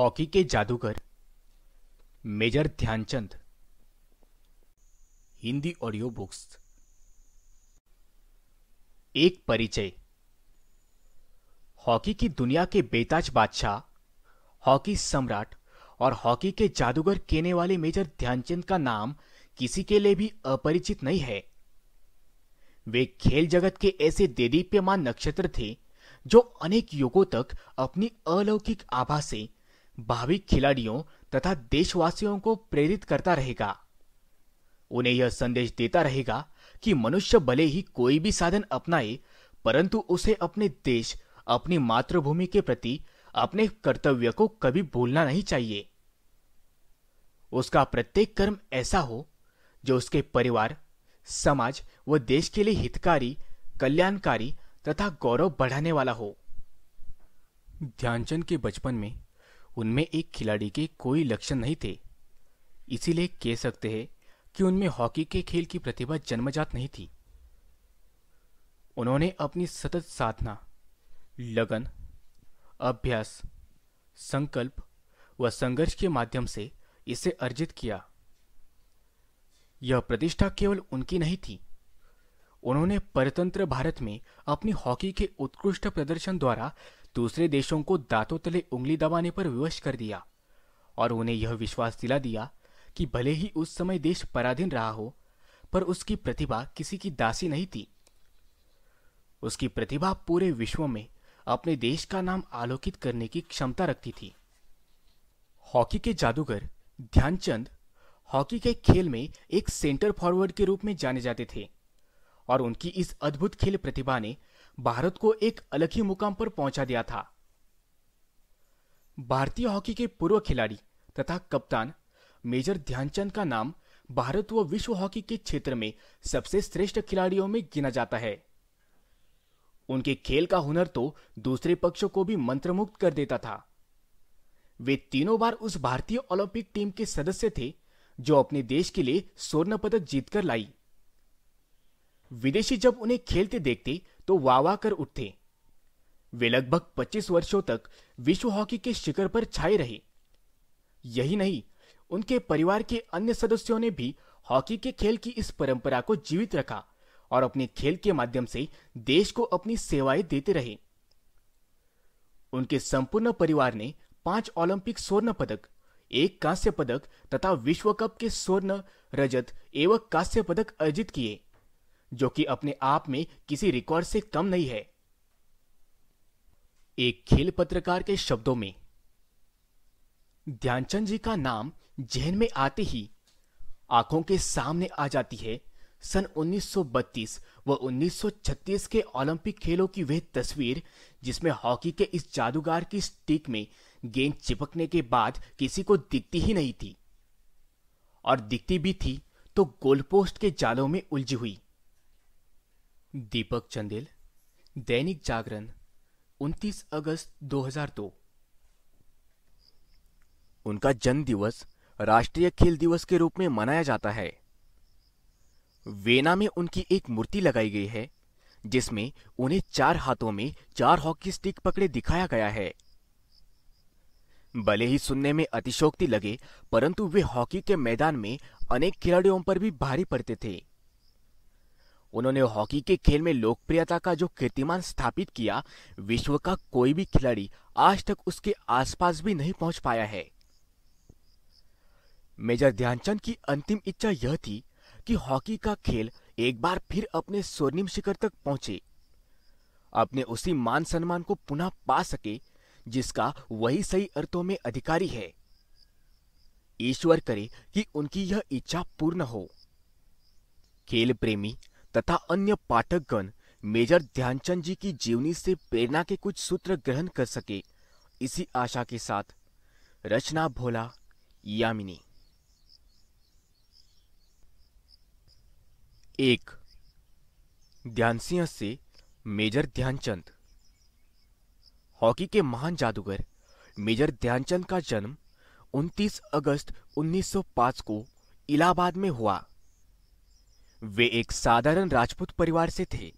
hockey के जादूगर Major Dhyan Chand Hindi audio books एक परिचय हॉकी की दुनिया के बेताज बादशाह हॉकी सम्राट और हॉकी के जादूगर कहने वाले मेजर ध्यानचंद का नाम किसी के लिए भी अपरिचित नहीं है वे खेल जगत के ऐसे देदीप्यमान नक्षत्र थे जो अनेक युगों तक अपनी अलौकिक आभा से भावी खिलाड़ियों तथा देशवासियों को प्रेरित करता रहेगा उन्हें यह संदेश देता रहेगा कि मनुष्य भले ही कोई भी साधन अपनाए परंतु उसे अपने देश अपनी मातृभूमि के प्रति अपने कर्तव्य को कभी भूलना नहीं चाहिए उसका प्रत्येक कर्म ऐसा हो जो उसके परिवार समाज व देश के लिए हितकारी कल्याणकारी तथा गौरव बढ़ाने वाला हो ध्यानचंद के बचपन में उनमें एक खिलाड़ी के कोई लक्षण नहीं थे इसीलिए कह सकते हैं कि उनमें हॉकी के खेल की प्रतिभा जन्मजात नहीं थी उन्होंने अपनी सतत साधना लगन अभ्यास संकल्प व संघर्ष के माध्यम से इसे अर्जित किया यह प्रतिष्ठा केवल उनकी नहीं थी उन्होंने परतंत्र भारत में अपनी हॉकी के उत्कृष्ट प्रदर्शन द्वारा दूसरे देशों को दांतों तले उंगली दबाने पर विवश कर दिया और उन्हें यह विश्वास दिला दिया कि भले ही उस समय देश पराधीन रहा हो पर उसकी प्रतिभा किसी की दासी नहीं थी उसकी प्रतिभा पूरे विश्व में अपने देश का नाम आलोकित करने की क्षमता रखती थी हॉकी के जादूगर ध्यानचंद हॉकी के खेल में एक सेंटर फॉरवर्ड के रूप में जाने जाते थे और उनकी इस अद्भुत खेल प्रतिभा ने भारत को एक अलग ही मुकाम पर पहुंचा दिया था भारतीय हॉकी के पूर्व खिलाड़ी तथा कप्तान मेजर ध्यानचंद का नाम भारत व विश्व हॉकी के क्षेत्र में सबसे श्रेष्ठ खिलाड़ियों में गिना जाता है उनके खेल का हुनर तो दूसरे पक्षों को भी मंत्रमुग्ध कर देता था वे तीनों बार उस भारतीय ओलंपिक टीम के सदस्य थे जो अपने देश के लिए स्वर्ण पदक जीतकर लाई विदेशी जब उन्हें खेलते देखते तो वाह वाह कर उठते वे लगभग 25 वर्षों तक विश्व हॉकी के शिखर पर छाए रहे यही नहीं उनके परिवार के अन्य सदस्यों ने भी हॉकी के खेल की इस परंपरा को जीवित रखा और अपने खेल के माध्यम से देश को अपनी सेवाएं देते रहे उनके संपूर्ण परिवार ने पांच ओलंपिक स्वर्ण पदक एक कांस्य पदक तथा विश्व कप के स्वर्ण रजत एवं कांस्य पदक अर्जित किए जो कि अपने आप में किसी रिकॉर्ड से कम नहीं है एक खेल पत्रकार के शब्दों में ध्यानचंद जी का नाम जहन में आते ही आंखों के सामने आ जाती है सन 1932 व 1936 के ओलंपिक खेलों की वह तस्वीर जिसमें हॉकी के इस जादूगर की स्टिक में गेंद चिपकने के बाद किसी को दिखती ही नहीं थी और दिखती भी थी तो गोलपोस्ट के जालों में उलझी हुई दीपक चंदेल दैनिक जागरण 29 अगस्त 2002 उनका जन्म दिवस राष्ट्रीय खेल दिवस के रूप में मनाया जाता है वेना में उनकी एक मूर्ति लगाई गई है जिसमें उन्हें चार हाथों में चार हॉकी स्टिक पकड़े दिखाया गया है भले ही सुनने में अतिशोक्ति लगे परंतु वे हॉकी के मैदान में अनेक खिलाड़ियों पर भी भारी पड़ते थे उन्होंने हॉकी के खेल में लोकप्रियता का जो कीर्तिमान स्थापित किया विश्व का कोई भी खिलाड़ी आज तक उसके आसपास भी नहीं पहुंच पाया है मेजर ध्यानचंद की अंतिम इच्छा यह थी कि हॉकी का खेल एक बार फिर अपने स्वर्णिम शिखर तक पहुंचे अपने उसी मान सम्मान को पुनः पा सके जिसका वही सही अर्थों में अधिकारी है ईश्वर करे कि उनकी यह इच्छा पूर्ण हो खेल प्रेमी तथा अन्य पाठकगण मेजर ध्यानचंद जी की जीवनी से प्रेरणा के कुछ सूत्र ग्रहण कर सके इसी आशा के साथ रचना भोला यामिनी एक ध्यान सिंह से मेजर ध्यानचंद हॉकी के महान जादूगर मेजर ध्यानचंद का जन्म 29 अगस्त 1905 को इलाहाबाद में हुआ वे एक साधारण राजपूत परिवार से थे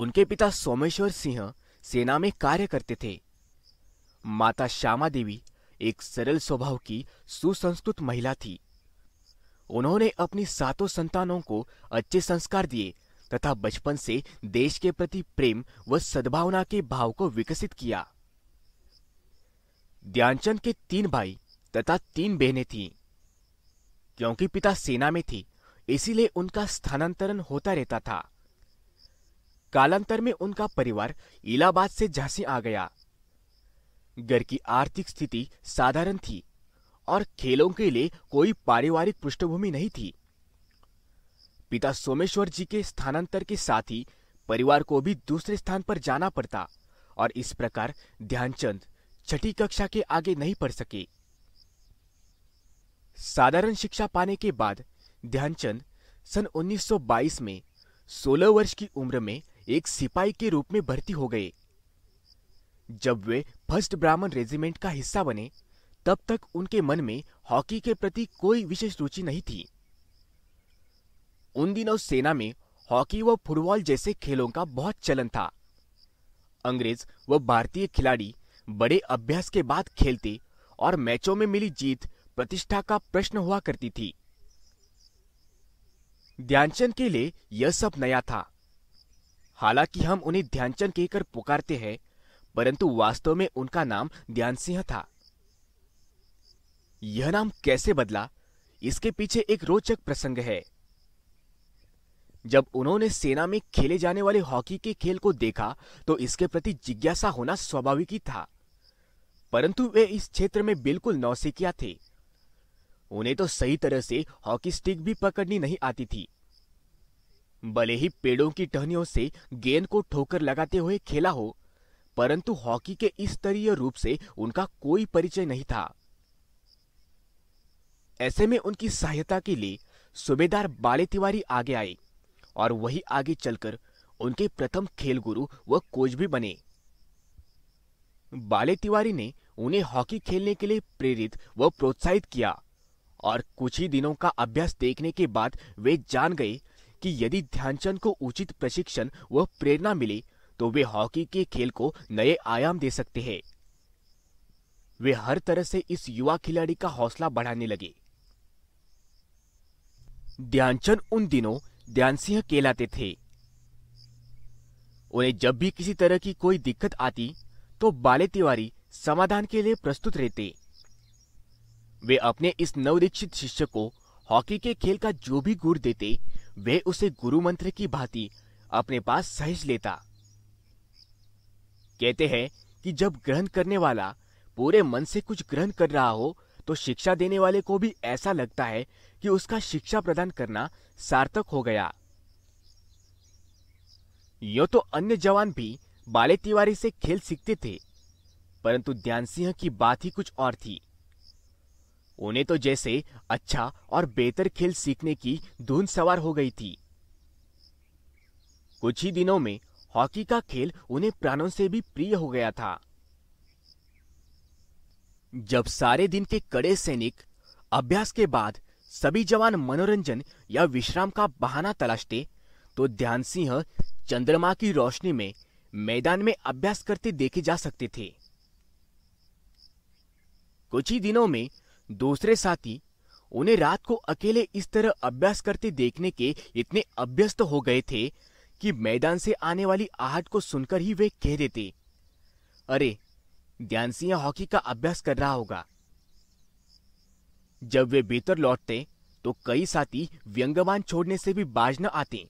उनके पिता सोमेश्वर सिंह सेना में कार्य करते थे माता श्यामा देवी एक सरल स्वभाव की सुसंस्कृत महिला थी उन्होंने अपनी सातों संतानों को अच्छे संस्कार दिए तथा बचपन से देश के प्रति प्रेम व सद्भावना के भाव को विकसित किया ध्यानचंद के तीन भाई तथा तीन बहनें थीं क्योंकि पिता सेना में थी इसीलिए उनका स्थानांतरण होता रहता था कालांतर में उनका परिवार इलाहाबाद से झांसी आ गया घर की आर्थिक स्थिति साधारण थी और खेलों के लिए कोई पारिवारिक पृष्ठभूमि नहीं थी पिता सोमेश्वर जी के स्थानांतर के साथ ही परिवार को भी दूसरे स्थान पर जाना पड़ता और इस प्रकार ध्यानचंद छठी कक्षा के आगे नहीं पढ़ सके साधारण शिक्षा पाने के बाद ध्यानचंद सन 1922 में 16 वर्ष की उम्र में एक सिपाही के रूप में भर्ती हो गए जब वे फर्स्ट ब्राह्मण रेजिमेंट का हिस्सा बने तब तक उनके मन में हॉकी के प्रति कोई विशेष रुचि नहीं थी उन दिनों सेना में हॉकी व फुटबॉल जैसे खेलों का बहुत चलन था अंग्रेज व भारतीय खिलाड़ी बड़े अभ्यास के बाद खेलते और मैचों में मिली जीत प्रतिष्ठा का प्रश्न हुआ करती थी ध्यानचंद के लिए यह सब नया था हालांकि हम उन्हें ध्यानचंद कहकर पुकारते हैं परंतु वास्तव में उनका नाम ध्यान सिंह था यह नाम कैसे बदला इसके पीछे एक रोचक प्रसंग है जब उन्होंने सेना में खेले जाने वाले हॉकी के खेल को देखा तो इसके प्रति जिज्ञासा होना स्वाभाविक ही था परंतु वे इस क्षेत्र में बिल्कुल नौसिकिया थे उन्हें तो सही तरह से हॉकी स्टिक भी पकड़नी नहीं आती थी भले ही पेड़ों की टहनियों से गेंद को ठोकर लगाते हुए खेला हो परंतु हॉकी के इस स्तरीय रूप से उनका कोई परिचय नहीं था ऐसे में उनकी सहायता के लिए सुबेदार बाले तिवारी आगे आए और वही आगे चलकर उनके प्रथम खेल गुरु व कोच भी बने बाले तिवारी ने उन्हें हॉकी खेलने के लिए प्रेरित व प्रोत्साहित किया और कुछ ही दिनों का अभ्यास देखने के बाद वे जान गए कि यदि ध्यानचंद को उचित प्रशिक्षण व प्रेरणा मिले तो वे हॉकी के खेल को नए आयाम दे सकते हैं वे हर तरह से इस युवा खिलाड़ी का हौसला बढ़ाने लगे ध्यानचंद उन दिनों ध्यान सिंह कहलाते थे उन्हें जब भी किसी तरह की कोई दिक्कत आती तो बाले तिवारी समाधान के लिए प्रस्तुत रहते वे अपने इस नवदीक्षित शिष्य को हॉकी के खेल का जो भी गुर देते वे उसे गुरु मंत्र की भांति अपने पास सहेज लेता कहते हैं कि जब ग्रहण करने वाला पूरे मन से कुछ ग्रहण कर रहा हो तो शिक्षा देने वाले को भी ऐसा लगता है कि उसका शिक्षा प्रदान करना सार्थक हो गया यो तो अन्य जवान भी बाले तिवारी से खेल सीखते थे परंतु ध्यान सिंह की बात ही कुछ और थी उन्हें तो जैसे अच्छा और बेहतर खेल सीखने की धुन सवार हो गई थी कुछ ही दिनों में हॉकी का खेल उन्हें प्राणों से भी प्रिय हो गया था जब सारे दिन के कड़े सैनिक अभ्यास के बाद सभी जवान मनोरंजन या विश्राम का बहाना तलाशते तो ध्यान सिंह चंद्रमा की रोशनी में मैदान में अभ्यास करते देखे जा सकते थे कुछ ही दिनों में दूसरे साथी उन्हें रात को अकेले इस तरह अभ्यास करते देखने के इतने अभ्यस्त हो गए थे कि मैदान से आने वाली आहट को सुनकर ही वे कह देते अरे ध्यान सिंह हॉकी का अभ्यास कर रहा होगा जब वे भीतर लौटते तो कई साथी व्यंग्यवान छोड़ने से भी बाज न आते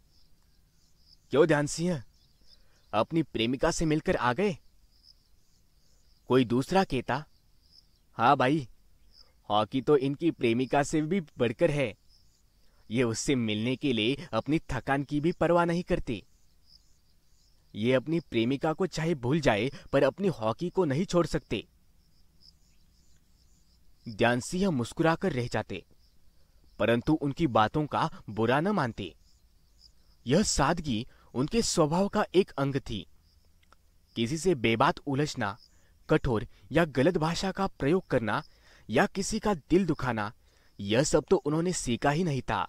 क्यों ध्यान सिंह अपनी प्रेमिका से मिलकर आ गए कोई दूसरा कहता हाँ भाई हॉकी तो इनकी प्रेमिका से भी बढ़कर है ये उससे मिलने के लिए अपनी थकान की भी परवाह नहीं करते ये अपनी प्रेमिका को चाहे भूल जाए पर अपनी हॉकी को नहीं छोड़ सकते ध्यान सिंह मुस्कुराकर रह जाते परंतु उनकी बातों का बुरा न मानते यह सादगी उनके स्वभाव का एक अंग थी किसी से बेबात उलझना कठोर या गलत भाषा का प्रयोग करना या किसी का दिल दुखाना यह सब तो उन्होंने सीखा ही नहीं था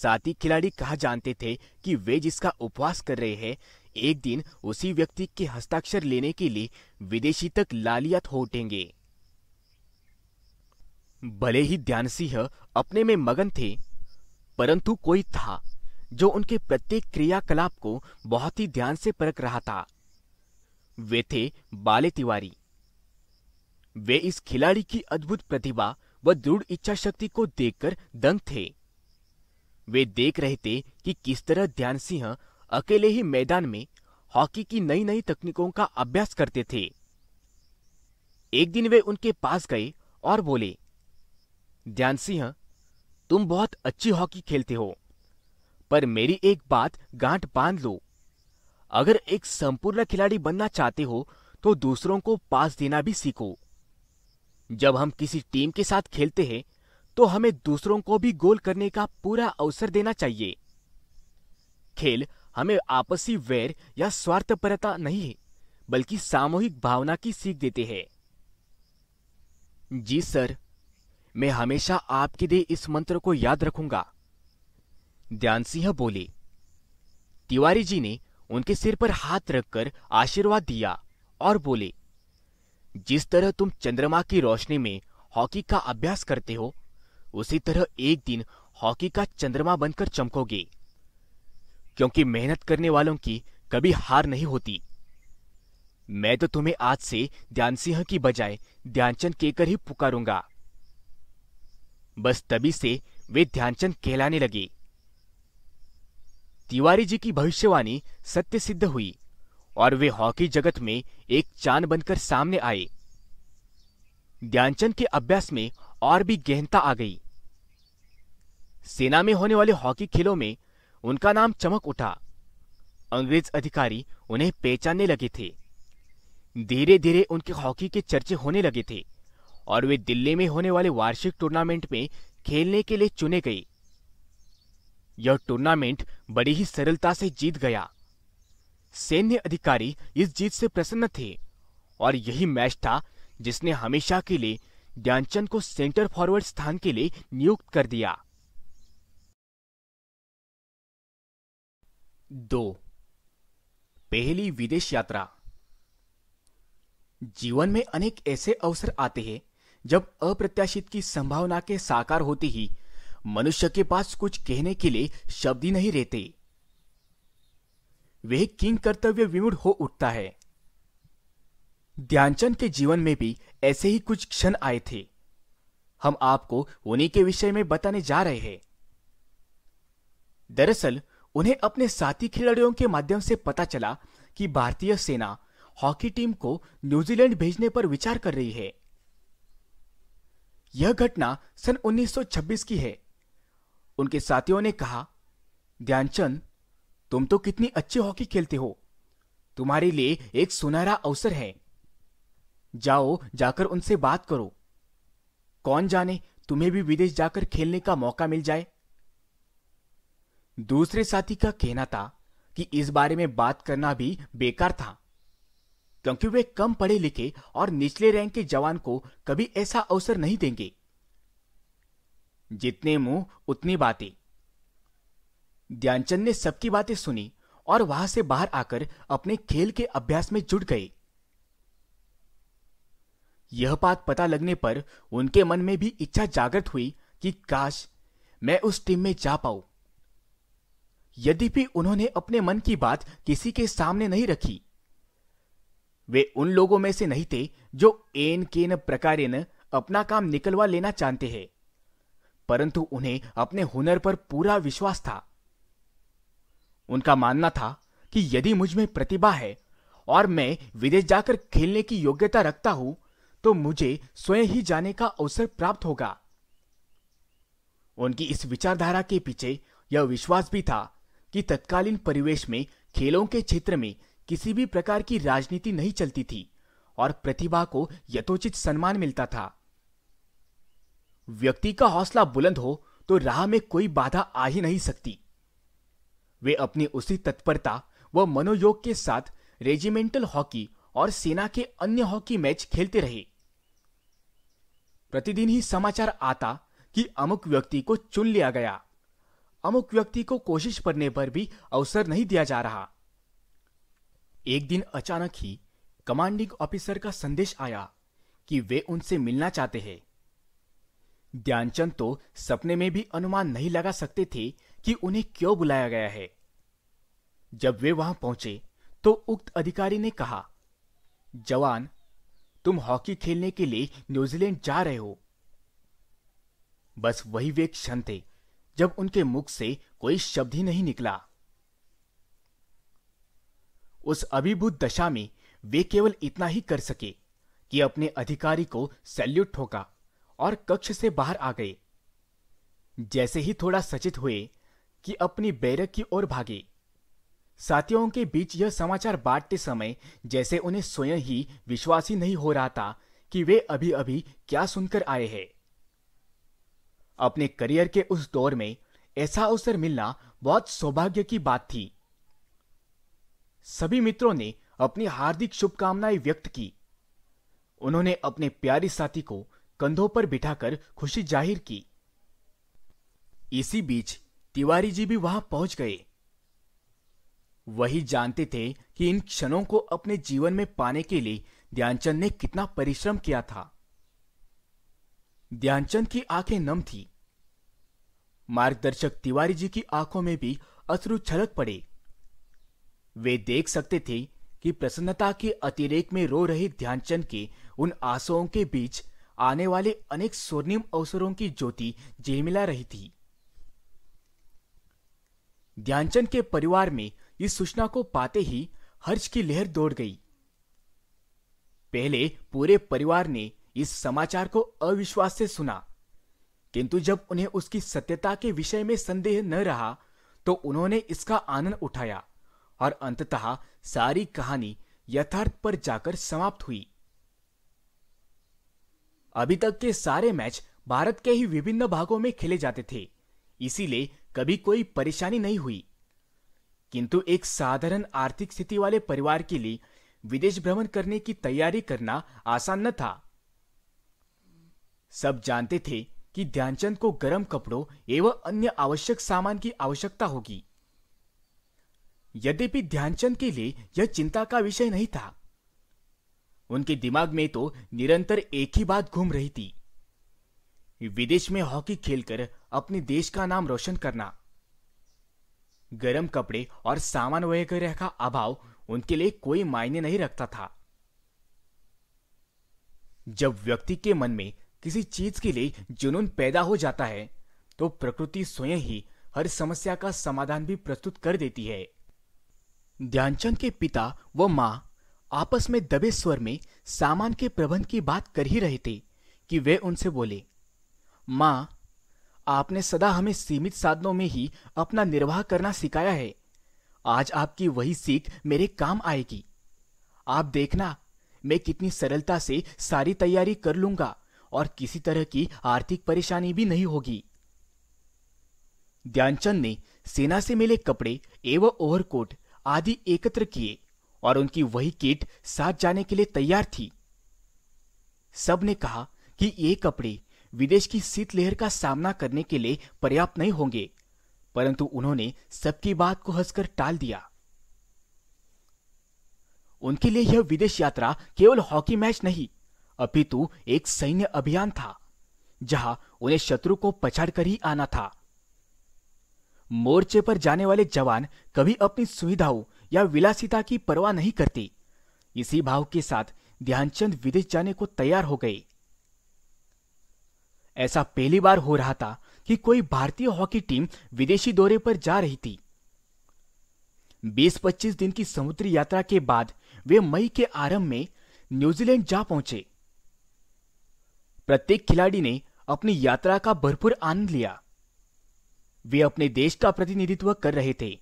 साथी खिलाड़ी कहा जानते थे कि वे जिसका उपवास कर रहे हैं एक दिन उसी व्यक्ति के हस्ताक्षर लेने के लिए विदेशी तक लालियत हो उठेंगे भले ही ध्यान सिंह अपने में मगन थे परंतु कोई था जो उनके प्रत्येक क्रियाकलाप को बहुत ही ध्यान से परख रहा था वे थे बाले तिवारी वे इस खिलाड़ी की अद्भुत प्रतिभा व दृढ़ इच्छा शक्ति को देखकर दंग थे वे देख रहे थे कि किस तरह ध्यान सिंह अकेले ही मैदान में हॉकी की नई नई तकनीकों का अभ्यास करते थे एक दिन वे उनके पास गए और बोले ध्यान सिंह तुम बहुत अच्छी हॉकी खेलते हो पर मेरी एक बात गांठ बांध लो अगर एक संपूर्ण खिलाड़ी बनना चाहते हो तो दूसरों को पास देना भी सीखो जब हम किसी टीम के साथ खेलते हैं तो हमें दूसरों को भी गोल करने का पूरा अवसर देना चाहिए खेल हमें आपसी वैर या स्वार्थपरता नहीं है बल्कि सामूहिक भावना की सीख देते हैं जी सर मैं हमेशा आपके लिए इस मंत्र को याद रखूंगा ध्यान सिंह बोले तिवारी जी ने उनके सिर पर हाथ रखकर आशीर्वाद दिया और बोले जिस तरह तुम चंद्रमा की रोशनी में हॉकी का अभ्यास करते हो उसी तरह एक दिन हॉकी का चंद्रमा बनकर चमकोगे क्योंकि मेहनत करने वालों की कभी हार नहीं होती मैं तो तुम्हें आज से ध्यान सिंह की बजाय ध्यानचंद कहकर ही पुकारूंगा बस तभी से वे ध्यानचंद कहलाने लगे तिवारी जी की भविष्यवाणी सत्य सिद्ध हुई और वे हॉकी जगत में एक चांद बनकर सामने आए ध्यानचंद के अभ्यास में और भी गहनता आ गई सेना में होने वाले हॉकी खेलों में उनका नाम चमक उठा अंग्रेज अधिकारी उन्हें पहचानने लगे थे धीरे धीरे उनके हॉकी के चर्चे होने लगे थे और वे दिल्ली में होने वाले वार्षिक टूर्नामेंट में खेलने के लिए चुने गए यह टूर्नामेंट बड़ी ही सरलता से जीत गया सैन्य अधिकारी इस जीत से प्रसन्न थे और यही मैच था जिसने हमेशा के लिए ध्यानचंद को सेंटर फॉरवर्ड स्थान के लिए नियुक्त कर दिया दो पहली विदेश यात्रा जीवन में अनेक ऐसे अवसर आते हैं जब अप्रत्याशित की संभावना के साकार होते ही मनुष्य के पास कुछ कहने के लिए शब्द ही नहीं रहते वे किंग कर्तव्य विमूड हो उठता है ध्यानचंद के जीवन में भी ऐसे ही कुछ क्षण आए थे हम आपको उन्हीं के विषय में बताने जा रहे हैं दरअसल उन्हें अपने साथी खिलाड़ियों के माध्यम से पता चला कि भारतीय सेना हॉकी टीम को न्यूजीलैंड भेजने पर विचार कर रही है यह घटना सन 1926 की है उनके साथियों ने कहा ध्यानचंद तुम तो कितनी अच्छी हॉकी खेलते हो तुम्हारे लिए एक सुनहरा अवसर है जाओ जाकर उनसे बात करो कौन जाने तुम्हें भी विदेश जाकर खेलने का मौका मिल जाए दूसरे साथी का कहना था कि इस बारे में बात करना भी बेकार था क्योंकि वे कम पढ़े लिखे और निचले रैंक के जवान को कभी ऐसा अवसर नहीं देंगे जितने मुंह उतनी बातें ध्यानचंद ने सबकी बातें सुनी और वहां से बाहर आकर अपने खेल के अभ्यास में जुट गए यह बात पता लगने पर उनके मन में भी इच्छा जागृत हुई कि काश मैं उस टीम में जा पाऊं भी उन्होंने अपने मन की बात किसी के सामने नहीं रखी वे उन लोगों में से नहीं थे जो एन केन प्रकारेन अपना काम निकलवा लेना चाहते हैं परंतु उन्हें अपने हुनर पर पूरा विश्वास था उनका मानना था कि यदि मुझ में प्रतिभा है और मैं विदेश जाकर खेलने की योग्यता रखता हूं तो मुझे स्वयं ही जाने का अवसर प्राप्त होगा उनकी इस विचारधारा के पीछे यह विश्वास भी था कि तत्कालीन परिवेश में खेलों के क्षेत्र में किसी भी प्रकार की राजनीति नहीं चलती थी और प्रतिभा को यथोचित सम्मान मिलता था व्यक्ति का हौसला बुलंद हो तो राह में कोई बाधा आ ही नहीं सकती वे अपनी उसी तत्परता व मनोयोग के साथ रेजिमेंटल हॉकी और सेना के अन्य हॉकी मैच खेलते रहे प्रतिदिन ही समाचार आता कि अमुक व्यक्ति को चुन लिया गया अमुक व्यक्ति को कोशिश करने पर भी अवसर नहीं दिया जा रहा एक दिन अचानक ही कमांडिंग ऑफिसर का संदेश आया कि वे उनसे मिलना चाहते हैं ध्यानचंद तो सपने में भी अनुमान नहीं लगा सकते थे कि उन्हें क्यों बुलाया गया है जब वे वहां पहुंचे तो उक्त अधिकारी ने कहा जवान तुम हॉकी खेलने के लिए न्यूजीलैंड जा रहे हो बस वही वे क्षण थे जब उनके मुख से कोई शब्द ही नहीं निकला उस अभिभूत दशा में वे केवल इतना ही कर सके कि अपने अधिकारी को सैल्यूट ठोका और कक्ष से बाहर आ गए जैसे ही थोड़ा सचित हुए कि अपनी बैरक की ओर भागे साथियों के बीच यह समाचार बांटते समय जैसे उन्हें स्वयं ही विश्वास ही नहीं हो रहा था कि वे अभी अभी क्या सुनकर आए हैं अपने करियर के उस दौर में ऐसा अवसर मिलना बहुत सौभाग्य की बात थी सभी मित्रों ने अपनी हार्दिक शुभकामनाएं व्यक्त की उन्होंने अपने प्यारे साथी को कंधों पर बिठाकर खुशी जाहिर की इसी बीच तिवारी जी भी वहां पहुंच गए वही जानते थे कि इन क्षणों को अपने जीवन में पाने के लिए ध्यानचंद ने कितना परिश्रम किया था ध्यानचंद की आंखें नम थी मार्गदर्शक तिवारी जी की आंखों में भी अश्रु छलक पड़े वे देख सकते थे कि प्रसन्नता के अतिरेक में रो रहे ध्यानचंद के उन आंसुओं के बीच आने वाले अनेक स्वर्णिम अवसरों की ज्योति झिलमिला रही थी ध्यानचंद के परिवार में इस सूचना को पाते ही हर्ष की लहर दौड़ गई पहले पूरे परिवार ने इस समाचार को अविश्वास से सुना किंतु जब उन्हें उसकी सत्यता के विषय में संदेह न रहा तो उन्होंने इसका आनंद उठाया और अंततः सारी कहानी यथार्थ पर जाकर समाप्त हुई अभी तक के सारे मैच भारत के ही विभिन्न भागों में खेले जाते थे इसीलिए कभी कोई परेशानी नहीं हुई किंतु एक साधारण आर्थिक स्थिति वाले परिवार के लिए विदेश भ्रमण करने की तैयारी करना आसान न था सब जानते थे कि ध्यानचंद को गर्म कपड़ों एवं अन्य आवश्यक सामान की आवश्यकता होगी यद्यपि ध्यानचंद के लिए यह चिंता का विषय नहीं था उनके दिमाग में तो निरंतर एक ही बात घूम रही थी विदेश में हॉकी खेलकर अपने देश का नाम रोशन करना गर्म कपड़े और सामान वगैरह का अभाव उनके लिए कोई मायने नहीं रखता था जब व्यक्ति के मन में किसी चीज के लिए जुनून पैदा हो जाता है तो प्रकृति स्वयं ही हर समस्या का समाधान भी प्रस्तुत कर देती है ध्यानचंद के पिता व मां आपस में दबे स्वर में सामान के प्रबंध की बात कर ही रहे थे कि वे उनसे बोले मां आपने सदा हमें सीमित साधनों में ही अपना निर्वाह करना सिखाया है आज आपकी वही सीख मेरे काम आएगी आप देखना मैं कितनी सरलता से सारी तैयारी कर लूंगा और किसी तरह की आर्थिक परेशानी भी नहीं होगी ध्यानचंद ने सेना से मिले कपड़े एवं ओवरकोट आदि एकत्र किए और उनकी वही किट साथ जाने के लिए तैयार थी सबने कहा कि ये कपड़े विदेश की शीतलहर का सामना करने के लिए पर्याप्त नहीं होंगे परंतु उन्होंने सबकी बात को हंसकर टाल दिया उनके लिए यह विदेश यात्रा केवल हॉकी मैच नहीं अपितु एक सैन्य अभियान था जहां उन्हें शत्रु को पछाड़ कर ही आना था मोर्चे पर जाने वाले जवान कभी अपनी सुविधाओं या विलासिता की परवाह नहीं करते इसी भाव के साथ ध्यानचंद विदेश जाने को तैयार हो गए ऐसा पहली बार हो रहा था कि कोई भारतीय हॉकी टीम विदेशी दौरे पर जा रही थी 20-25 दिन की समुद्री यात्रा के बाद वे मई के आरंभ में न्यूजीलैंड जा पहुंचे प्रत्येक खिलाड़ी ने अपनी यात्रा का भरपूर आनंद लिया वे अपने देश का प्रतिनिधित्व कर रहे थे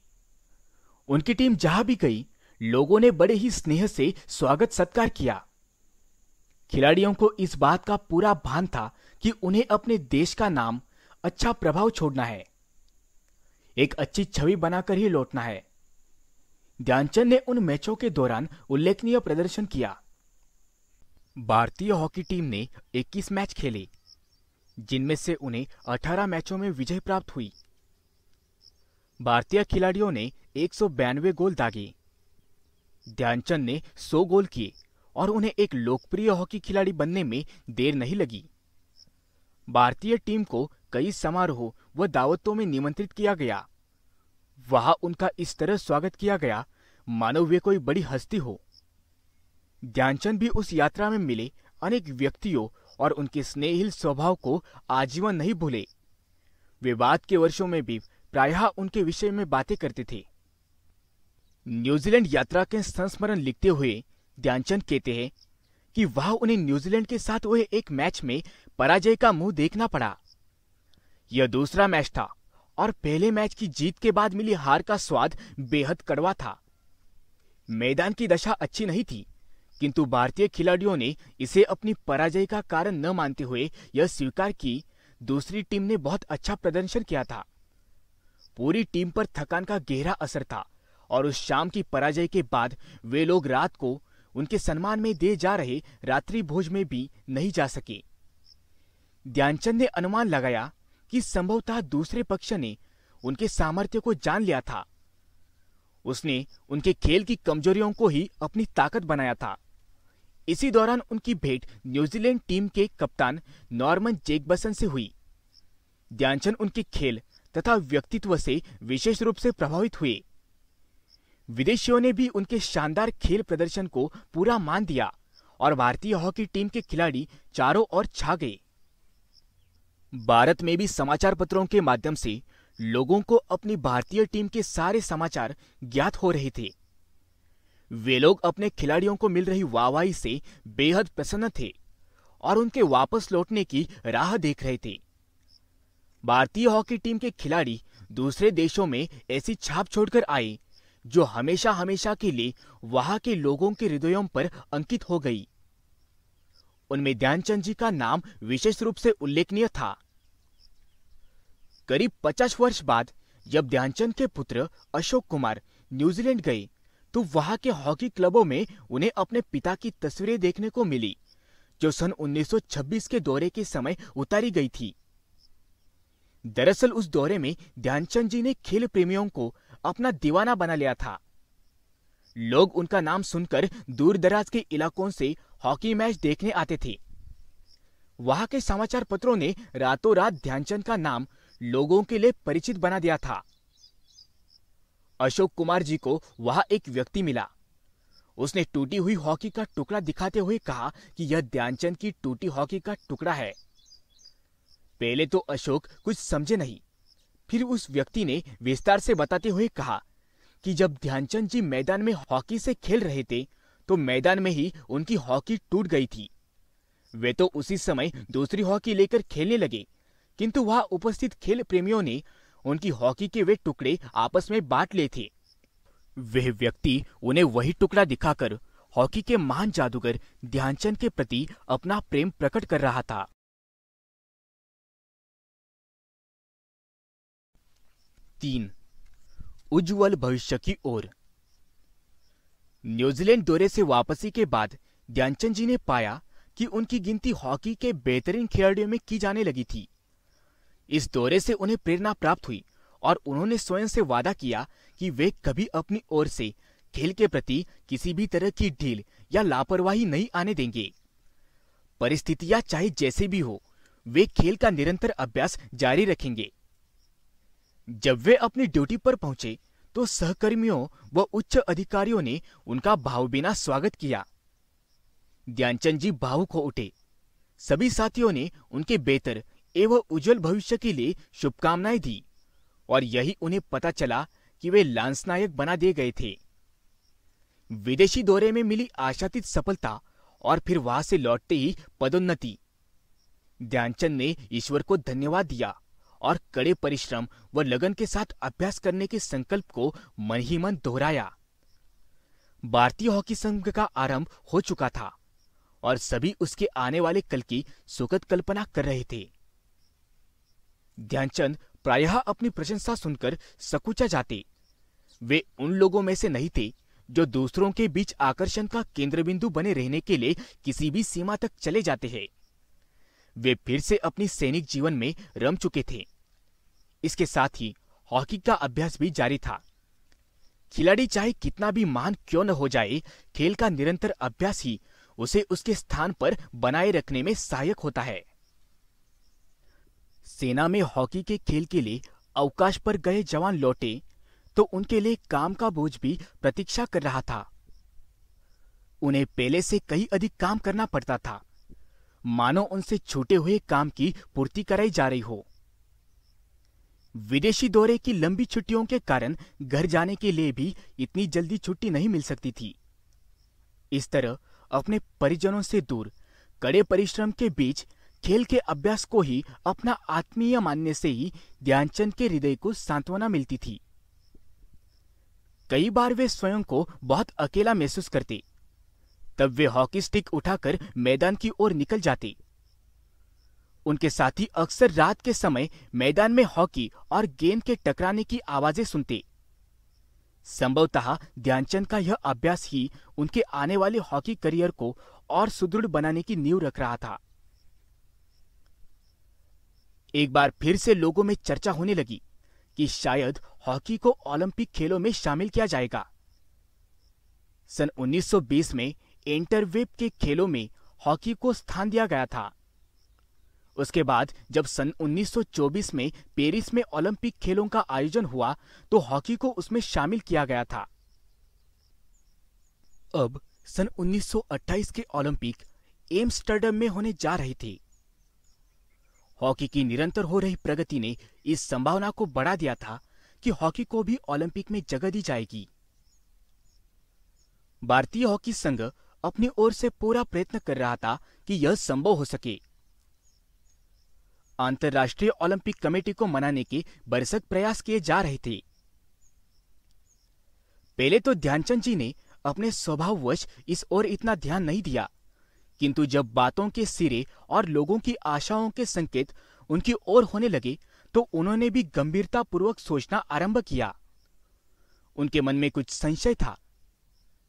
उनकी टीम जहां भी गई लोगों ने बड़े ही स्नेह से स्वागत सत्कार किया खिलाड़ियों को इस बात का पूरा भान था कि उन्हें अपने देश का नाम अच्छा प्रभाव छोड़ना है एक अच्छी छवि बनाकर ही लौटना है ध्यानचंद ने उन मैचों के दौरान उल्लेखनीय प्रदर्शन किया भारतीय हॉकी टीम ने 21 मैच खेले जिनमें से उन्हें 18 मैचों में विजय प्राप्त हुई भारतीय खिलाड़ियों ने एक गोल दागे ध्यानचंद ने 100 गोल किए और उन्हें एक लोकप्रिय हॉकी खिलाड़ी बनने में देर नहीं लगी भारतीय टीम को कई समारोह व दावतों में निमंत्रित किया गया वहां उनका इस तरह स्वागत किया गया मानो वे कोई बड़ी हस्ती हो ध्यानचंद भी उस यात्रा में मिले अनेक व्यक्तियों और उनके स्नेहिल स्वभाव को आजीवन नहीं भूले वे बाद के वर्षों में भी प्रायः उनके विषय में बातें करते थे न्यूजीलैंड यात्रा के संस्मरण लिखते हुए ध्यानचंद कहते हैं कि वह उन्हें न्यूजीलैंड के साथ हुए एक मैच में पराजय का मुंह देखना पड़ा यह दूसरा मैच था और पहले मैच की जीत के बाद मिली हार का स्वाद बेहद कड़वा था मैदान की दशा अच्छी नहीं थी किंतु भारतीय खिलाड़ियों ने इसे अपनी पराजय का कारण न मानते हुए यह स्वीकार की दूसरी टीम ने बहुत अच्छा प्रदर्शन किया था पूरी टीम पर थकान का गहरा असर था और उस शाम की पराजय के बाद वे लोग रात को उनके सम्मान में दिए जा रहे रात्रि भोज में भी नहीं जा सके ध्यानचंद ने अनुमान लगाया कि संभवतः दूसरे पक्ष ने उनके सामर्थ्य को जान लिया था उसने उनके खेल की कमजोरियों को ही अपनी ताकत बनाया था इसी दौरान उनकी भेंट न्यूजीलैंड टीम के कप्तान नॉर्मन जेकबसन से हुई ध्यानचंद उनके खेल तथा व्यक्तित्व से विशेष रूप से प्रभावित हुए विदेशियों ने भी उनके शानदार खेल प्रदर्शन को पूरा मान दिया और भारतीय हॉकी टीम के खिलाड़ी चारों ओर छा गए भारत में भी समाचार पत्रों के माध्यम से लोगों को अपनी भारतीय टीम के सारे समाचार ज्ञात हो रहे थे वे लोग अपने खिलाड़ियों को मिल रही वाहवाही से बेहद प्रसन्न थे और उनके वापस लौटने की राह देख रहे थे भारतीय हॉकी टीम के खिलाड़ी दूसरे देशों में ऐसी छाप छोड़कर आए जो हमेशा हमेशा के लिए वहां के लोगों के हृदयों पर अंकित हो गई उनमें ध्यानचंद जी का नाम विशेष रूप से उल्लेखनीय था करीब पचास वर्ष बाद जब ध्यानचंद के पुत्र अशोक कुमार न्यूजीलैंड गए तो वहां के हॉकी क्लबों में उन्हें अपने पिता की तस्वीरें देखने को मिली जो सन 1926 के दौरे के समय उतारी गई थी दरअसल उस दौरे में ध्यानचंद जी ने खेल प्रेमियों को अपना दीवाना बना लिया था लोग उनका नाम सुनकर दूर दराज के इलाकों से हॉकी मैच देखने आते थे वहां के समाचार पत्रों ने रातों रात ध्यानचंद का नाम लोगों के लिए परिचित बना दिया था अशोक कुमार जी को वहां एक व्यक्ति मिला उसने टूटी हुई हॉकी का टुकड़ा दिखाते हुए कहा कि यह ध्यानचंद की टूटी हॉकी का टुकड़ा है पहले तो अशोक कुछ समझे नहीं फिर उस व्यक्ति ने विस्तार से बताते हुए कहा कि जब ध्यानचंद जी मैदान में हॉकी से खेल रहे थे तो मैदान में ही उनकी हॉकी टूट गई थी वे तो उसी समय दूसरी हॉकी लेकर खेलने लगे किंतु वहां उपस्थित खेल प्रेमियों ने उनकी हॉकी के वे टुकड़े आपस में बांट लिए थे वे व्यक्ति उन्हें वही टुकड़ा दिखाकर हॉकी के महान जादूगर ध्यानचंद के प्रति अपना प्रेम प्रकट कर रहा था तीन उज्जवल भविष्य की ओर न्यूजीलैंड दौरे से वापसी के बाद ध्यानचंद जी ने पाया कि उनकी गिनती हॉकी के बेहतरीन खिलाड़ियों में की जाने लगी थी इस दौरे से उन्हें प्रेरणा प्राप्त हुई और उन्होंने स्वयं से वादा किया कि वे कभी अपनी ओर से खेल के प्रति किसी भी तरह की ढील या लापरवाही नहीं आने देंगे परिस्थितियां चाहे जैसे भी हो वे खेल का निरंतर अभ्यास जारी रखेंगे जब वे अपनी ड्यूटी पर पहुंचे तो सहकर्मियों व उच्च अधिकारियों ने उनका बिना स्वागत किया ध्यानचंद जी भावुक हो उठे सभी साथियों ने उनके बेहतर एवं उज्जवल भविष्य के लिए शुभकामनाएं दी और यही उन्हें पता चला कि वे लांसनायक बना दिए गए थे विदेशी दौरे में मिली आशातीत सफलता और फिर वहां से लौटते ही पदोन्नति ध्यानचंद ने ईश्वर को धन्यवाद दिया और कड़े परिश्रम व लगन के साथ अभ्यास करने के संकल्प को मन ही मन दोहराया भारतीय हॉकी संघ का आरंभ हो चुका था और सभी उसके आने वाले कल की सुखद कल्पना कर रहे थे ध्यानचंद प्रायः अपनी प्रशंसा सुनकर सकुचा जाते वे उन लोगों में से नहीं थे जो दूसरों के बीच आकर्षण का केंद्र बिंदु बने रहने के लिए किसी भी सीमा तक चले जाते हैं वे फिर से अपने सैनिक जीवन में रम चुके थे इसके साथ ही हॉकी का अभ्यास भी जारी था खिलाड़ी चाहे कितना भी महान क्यों न हो जाए खेल का निरंतर अभ्यास ही उसे उसके स्थान पर बनाए रखने में सहायक होता है सेना में हॉकी के खेल के लिए अवकाश पर गए जवान लौटे तो उनके लिए काम का बोझ भी प्रतीक्षा कर रहा था उन्हें पहले से कई अधिक काम करना पड़ता था मानो उनसे छूटे हुए काम की पूर्ति कराई जा रही हो विदेशी दौरे की लंबी छुट्टियों के कारण घर जाने के लिए भी इतनी जल्दी छुट्टी नहीं मिल सकती थी इस तरह अपने परिजनों से दूर कड़े परिश्रम के बीच खेल के अभ्यास को ही अपना आत्मीय मानने से ही ध्यानचंद के हृदय को सांत्वना मिलती थी कई बार वे स्वयं को बहुत अकेला महसूस करते तब वे हॉकी स्टिक उठाकर मैदान की ओर निकल जाते उनके साथी अक्सर रात के समय मैदान में हॉकी और गेंद के टकराने की आवाजें सुनते संभवतः ध्यानचंद का यह अभ्यास ही उनके आने वाले हॉकी करियर को और सुदृढ़ बनाने की नींव रख रहा था एक बार फिर से लोगों में चर्चा होने लगी कि शायद हॉकी को ओलंपिक खेलों में शामिल किया जाएगा सन 1920 में इंटरवेब के खेलों में हॉकी को स्थान दिया गया था उसके बाद जब सन 1924 में पेरिस में ओलंपिक खेलों का आयोजन हुआ तो हॉकी को उसमें शामिल किया गया था अब सन 1928 के ओलंपिक एम्स्टर्डम में होने जा रही थी हॉकी की निरंतर हो रही प्रगति ने इस संभावना को बढ़ा दिया था कि हॉकी को भी ओलंपिक में जगह दी जाएगी भारतीय हॉकी संघ अपनी ओर से पूरा प्रयत्न कर रहा था कि यह संभव हो सके अंतर्राष्ट्रीय ओलंपिक कमेटी को मनाने के बरसक प्रयास किए जा रहे थे पहले तो ध्यानचंद जी ने अपने स्वभाववश इस ओर इतना ध्यान नहीं दिया किंतु जब बातों के सिरे और लोगों की आशाओं के संकेत उनकी ओर होने लगे तो उन्होंने भी गंभीरतापूर्वक सोचना आरंभ किया उनके मन में कुछ संशय था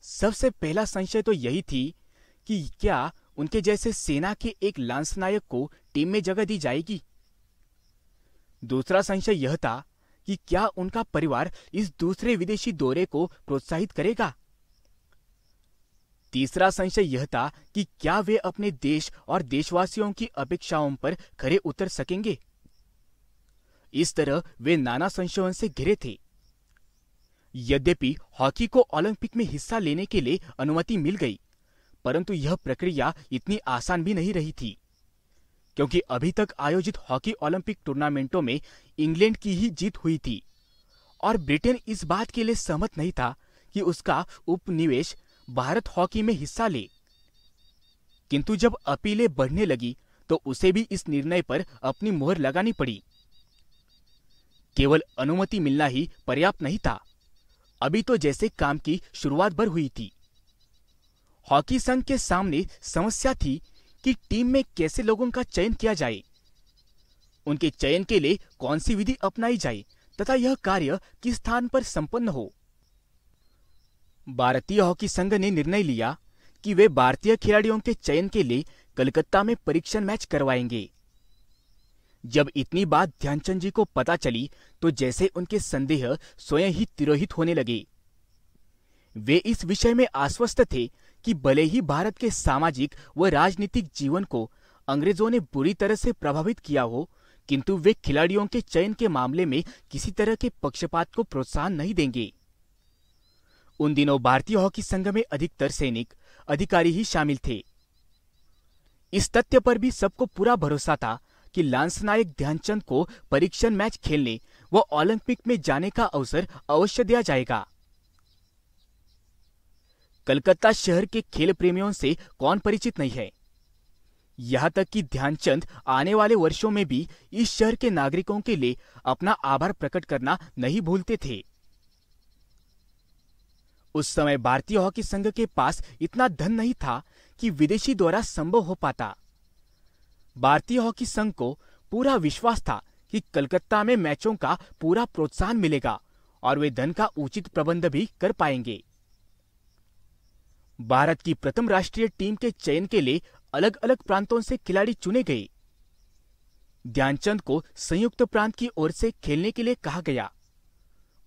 सबसे पहला संशय तो यही थी कि क्या उनके जैसे सेना के एक लांसनायक को टीम में जगह दी जाएगी दूसरा संशय यह था कि क्या उनका परिवार इस दूसरे विदेशी दौरे को प्रोत्साहित करेगा तीसरा संशय यह था कि क्या वे अपने देश और देशवासियों की अपेक्षाओं पर खरे उतर सकेंगे इस तरह वे नाना संशयों से घिरे थे यद्यपि हॉकी को ओलंपिक में हिस्सा लेने के लिए अनुमति मिल गई परंतु यह प्रक्रिया इतनी आसान भी नहीं रही थी क्योंकि अभी तक आयोजित हॉकी ओलंपिक टूर्नामेंटों में इंग्लैंड की ही जीत हुई थी और ब्रिटेन इस बात के लिए सहमत नहीं था कि उसका उपनिवेश भारत हॉकी में हिस्सा ले किंतु जब अपीलें बढ़ने लगी तो उसे भी इस निर्णय पर अपनी मोहर लगानी पड़ी केवल अनुमति मिलना ही पर्याप्त नहीं था अभी तो जैसे काम की शुरुआत भर हुई थी हॉकी संघ के सामने समस्या थी कि टीम में कैसे लोगों का चयन किया जाए उनके चयन के लिए कौन सी विधि अपनाई जाए तथा यह कार्य किस स्थान पर संपन्न हो भारतीय हॉकी संघ ने निर्णय लिया कि वे भारतीय खिलाड़ियों के चयन के लिए कलकत्ता में परीक्षण मैच करवाएंगे जब इतनी बात ध्यानचंद जी को पता चली तो जैसे उनके संदेह स्वयं ही तिरोहित होने लगे वे इस विषय में आश्वस्त थे कि भले ही भारत के सामाजिक व राजनीतिक जीवन को अंग्रेजों ने बुरी तरह से प्रभावित किया हो किंतु वे खिलाड़ियों के चयन के मामले में किसी तरह के पक्षपात को प्रोत्साहन नहीं देंगे उन दिनों भारतीय हॉकी संघ में अधिकतर सैनिक अधिकारी ही शामिल थे इस तथ्य पर भी सबको पूरा भरोसा था कि लांस नायक ध्यानचंद को परीक्षण मैच खेलने व ओलंपिक में जाने का अवसर अवश्य दिया जाएगा कलकत्ता शहर के खेल प्रेमियों से कौन परिचित नहीं है यहां तक कि ध्यानचंद आने वाले वर्षों में भी इस शहर के नागरिकों के लिए अपना आभार प्रकट करना नहीं भूलते थे उस समय भारतीय हॉकी संघ के पास इतना धन नहीं था कि विदेशी द्वारा संभव हो पाता भारतीय हॉकी संघ को पूरा विश्वास था कि कलकत्ता में मैचों का पूरा प्रोत्साहन मिलेगा और वे धन का उचित प्रबंध भी कर पाएंगे भारत की प्रथम राष्ट्रीय टीम के चयन के लिए अलग अलग प्रांतों से खिलाड़ी चुने गए ध्यानचंद को संयुक्त प्रांत की ओर से खेलने के लिए कहा गया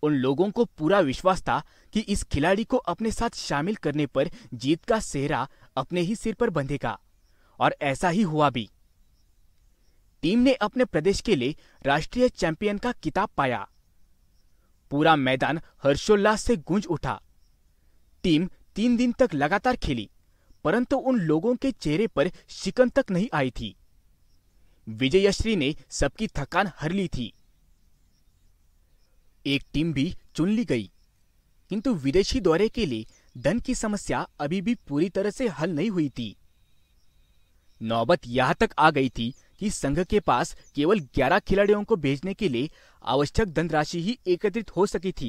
उन लोगों को पूरा विश्वास था कि इस खिलाड़ी को अपने साथ शामिल करने पर जीत का सेहरा अपने ही सिर पर बंधेगा और ऐसा ही हुआ भी टीम ने अपने प्रदेश के लिए राष्ट्रीय चैंपियन का किताब पाया पूरा मैदान हर्षोल्लास से गूंज उठा टीम तीन दिन तक लगातार खेली परंतु उन लोगों के चेहरे पर शिकन तक नहीं आई थी विजयश्री ने सबकी थकान हर ली थी एक टीम भी चुन ली गई किंतु विदेशी दौरे के लिए धन की समस्या अभी भी पूरी तरह से हल नहीं हुई थी नौबत यहां तक आ गई थी कि संघ के पास केवल 11 खिलाड़ियों को भेजने के लिए आवश्यक धनराशि ही एकत्रित हो सकी थी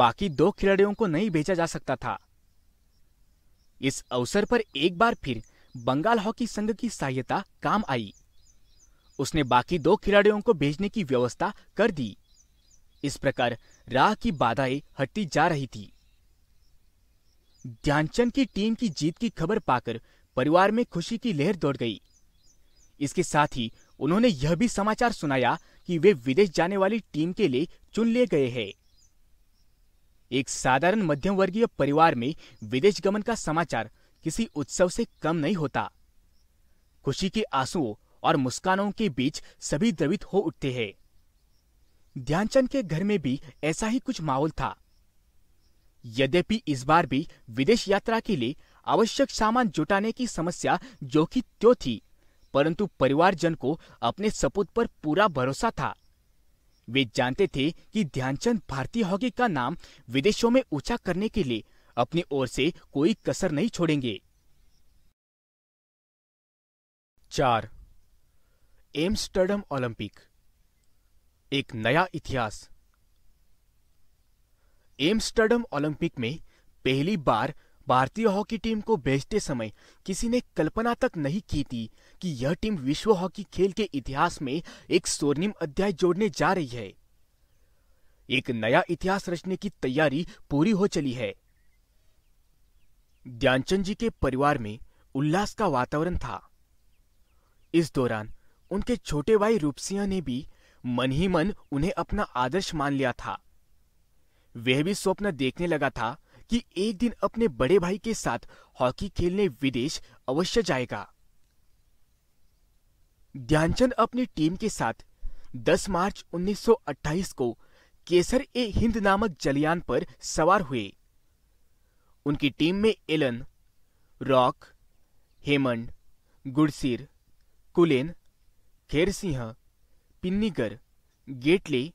बाकी दो खिलाड़ियों को नहीं भेजा जा सकता था इस अवसर पर एक बार फिर बंगाल हॉकी संघ की सहायता काम आई उसने बाकी दो खिलाड़ियों को भेजने की व्यवस्था कर दी इस प्रकार राह की बाधाएं हटती जा रही थी ध्यानचंद की टीम की जीत की खबर पाकर परिवार में खुशी की लहर दौड़ गई इसके साथ ही उन्होंने यह भी समाचार सुनाया कि वे विदेश जाने वाली टीम के लिए चुन लिए गए हैं एक साधारण मध्यम वर्गीय परिवार में विदेश गमन का समाचार किसी उत्सव से कम नहीं होता खुशी के आंसुओं और मुस्कानों के बीच सभी द्रवित हो उठते हैं ध्यानचंद के घर में भी ऐसा ही कुछ माहौल था यद्यपि इस बार भी विदेश यात्रा के लिए आवश्यक सामान जुटाने की समस्या जो कि थी परंतु परिवारजन को अपने सपूत पर पूरा भरोसा था वे जानते थे कि ध्यानचंद भारतीय हॉकी का नाम विदेशों में ऊंचा करने के लिए अपनी ओर से कोई कसर नहीं छोड़ेंगे चार एम्स्टर्डम ओलंपिक एक नया इतिहास एम्स्टर्डम ओलंपिक में पहली बार भारतीय हॉकी टीम को भेजते समय किसी ने कल्पना तक नहीं की थी कि यह टीम विश्व हॉकी खेल के इतिहास में एक स्वर्णिम अध्याय जोड़ने जा रही है एक नया इतिहास रचने की तैयारी पूरी हो चली है ध्यानचंद जी के परिवार में उल्लास का वातावरण था इस दौरान उनके छोटे भाई रूपसिंह ने भी मन ही मन उन्हें अपना आदर्श मान लिया था वह भी स्वप्न देखने लगा था कि एक दिन अपने बड़े भाई के साथ हॉकी खेलने विदेश अवश्य जाएगा ध्यानचंद अपनी टीम के साथ 10 मार्च 1928 को केसर ए हिंद नामक जलियान पर सवार हुए उनकी टीम में Allen Rocque Hammond Goodsir Cullen Kher Singh Pinniger Gateley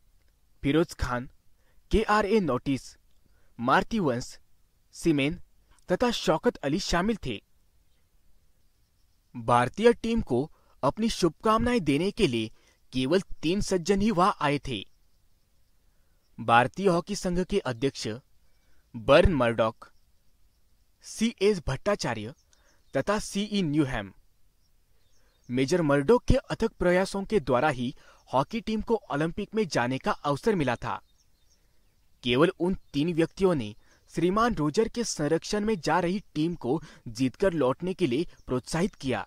Feroze Khan K R A Norris वंश सिमेन तथा शौकत अली शामिल थे भारतीय टीम को अपनी शुभकामनाएं देने के लिए केवल तीन सज्जन ही वहां आए थे भारतीय हॉकी संघ के अध्यक्ष Burn Murdoch C S Bhattacharya तथा सीई न्यूहैम मेजर मर्डोक के अथक प्रयासों के द्वारा ही हॉकी टीम को ओलंपिक में जाने का अवसर मिला था केवल उन तीन व्यक्तियों ने श्रीमान रोजर के संरक्षण में जा रही टीम को जीतकर लौटने के लिए प्रोत्साहित किया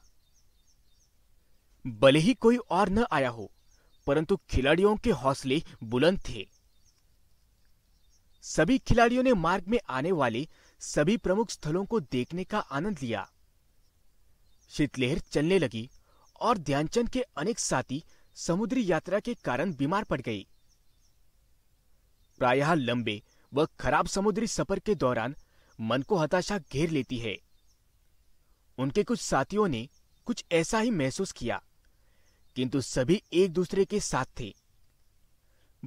भले ही कोई और न आया हो परंतु खिलाड़ियों के हौसले बुलंद थे सभी खिलाड़ियों ने मार्ग में आने वाले सभी प्रमुख स्थलों को देखने का आनंद लिया शीतलहर चलने लगी और ध्यानचंद के अनेक साथी समुद्री यात्रा के कारण बीमार पड़ गए प्रायः लंबे वह खराब समुद्री सफर के दौरान मन को हताशा घेर लेती है उनके कुछ साथियों ने कुछ ऐसा ही महसूस किया किंतु सभी एक दूसरे के साथ थे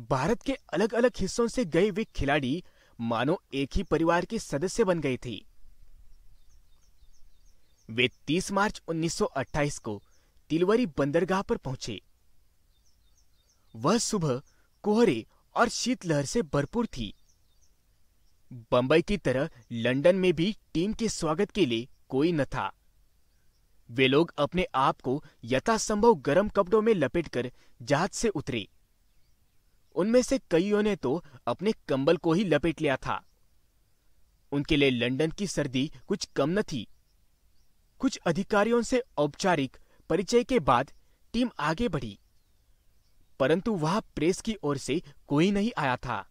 भारत के अलग अलग हिस्सों से गए वे खिलाड़ी मानो एक ही परिवार के सदस्य बन गए थे वे 30 मार्च 1928 को तिलवरी बंदरगाह पर पहुंचे वह सुबह कोहरे और शीतलहर से भरपूर थी बंबई की तरह लंदन में भी टीम के स्वागत के लिए कोई न था वे लोग अपने आप को यथासंभव गर्म कपड़ों में लपेटकर जहाज से उतरे उनमें से कईयों ने तो अपने कंबल को ही लपेट लिया था उनके लिए लंदन की सर्दी कुछ कम न थी कुछ अधिकारियों से औपचारिक परिचय के बाद टीम आगे बढ़ी परंतु वहां प्रेस की ओर से कोई नहीं आया था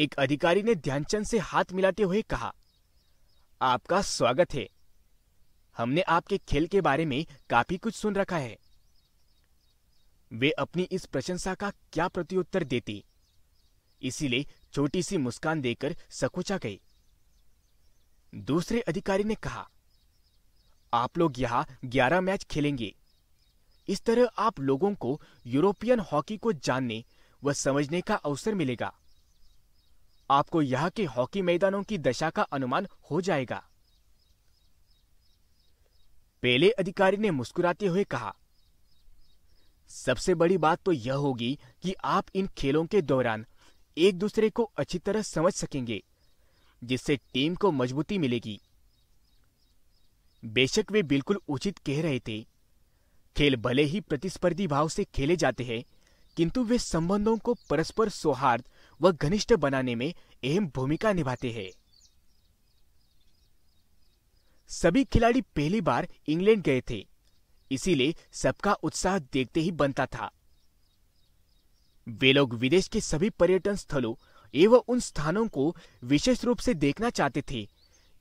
एक अधिकारी ने ध्यानचंद से हाथ मिलाते हुए कहा आपका स्वागत है हमने आपके खेल के बारे में काफी कुछ सुन रखा है वे अपनी इस प्रशंसा का क्या प्रत्युत्तर देती इसीलिए छोटी सी मुस्कान देकर सकुचा गई दूसरे अधिकारी ने कहा आप लोग यहां ग्यारह मैच खेलेंगे इस तरह आप लोगों को यूरोपियन हॉकी को जानने व समझने का अवसर मिलेगा आपको यहाँ के हॉकी मैदानों की दशा का अनुमान हो जाएगा पेले अधिकारी ने मुस्कुराते हुए कहा सबसे बड़ी बात तो यह होगी कि आप इन खेलों के दौरान एक दूसरे को अच्छी तरह समझ सकेंगे जिससे टीम को मजबूती मिलेगी बेशक वे बिल्कुल उचित कह रहे थे खेल भले ही प्रतिस्पर्धी भाव से खेले जाते हैं किंतु वे संबंधों को परस्पर सौहार्द व घनिष्ठ बनाने में अहम भूमिका निभाते हैं सभी खिलाड़ी पहली बार इंग्लैंड गए थे इसीलिए सबका उत्साह देखते ही बनता था वे लोग विदेश के सभी पर्यटन स्थलों एवं उन स्थानों को विशेष रूप से देखना चाहते थे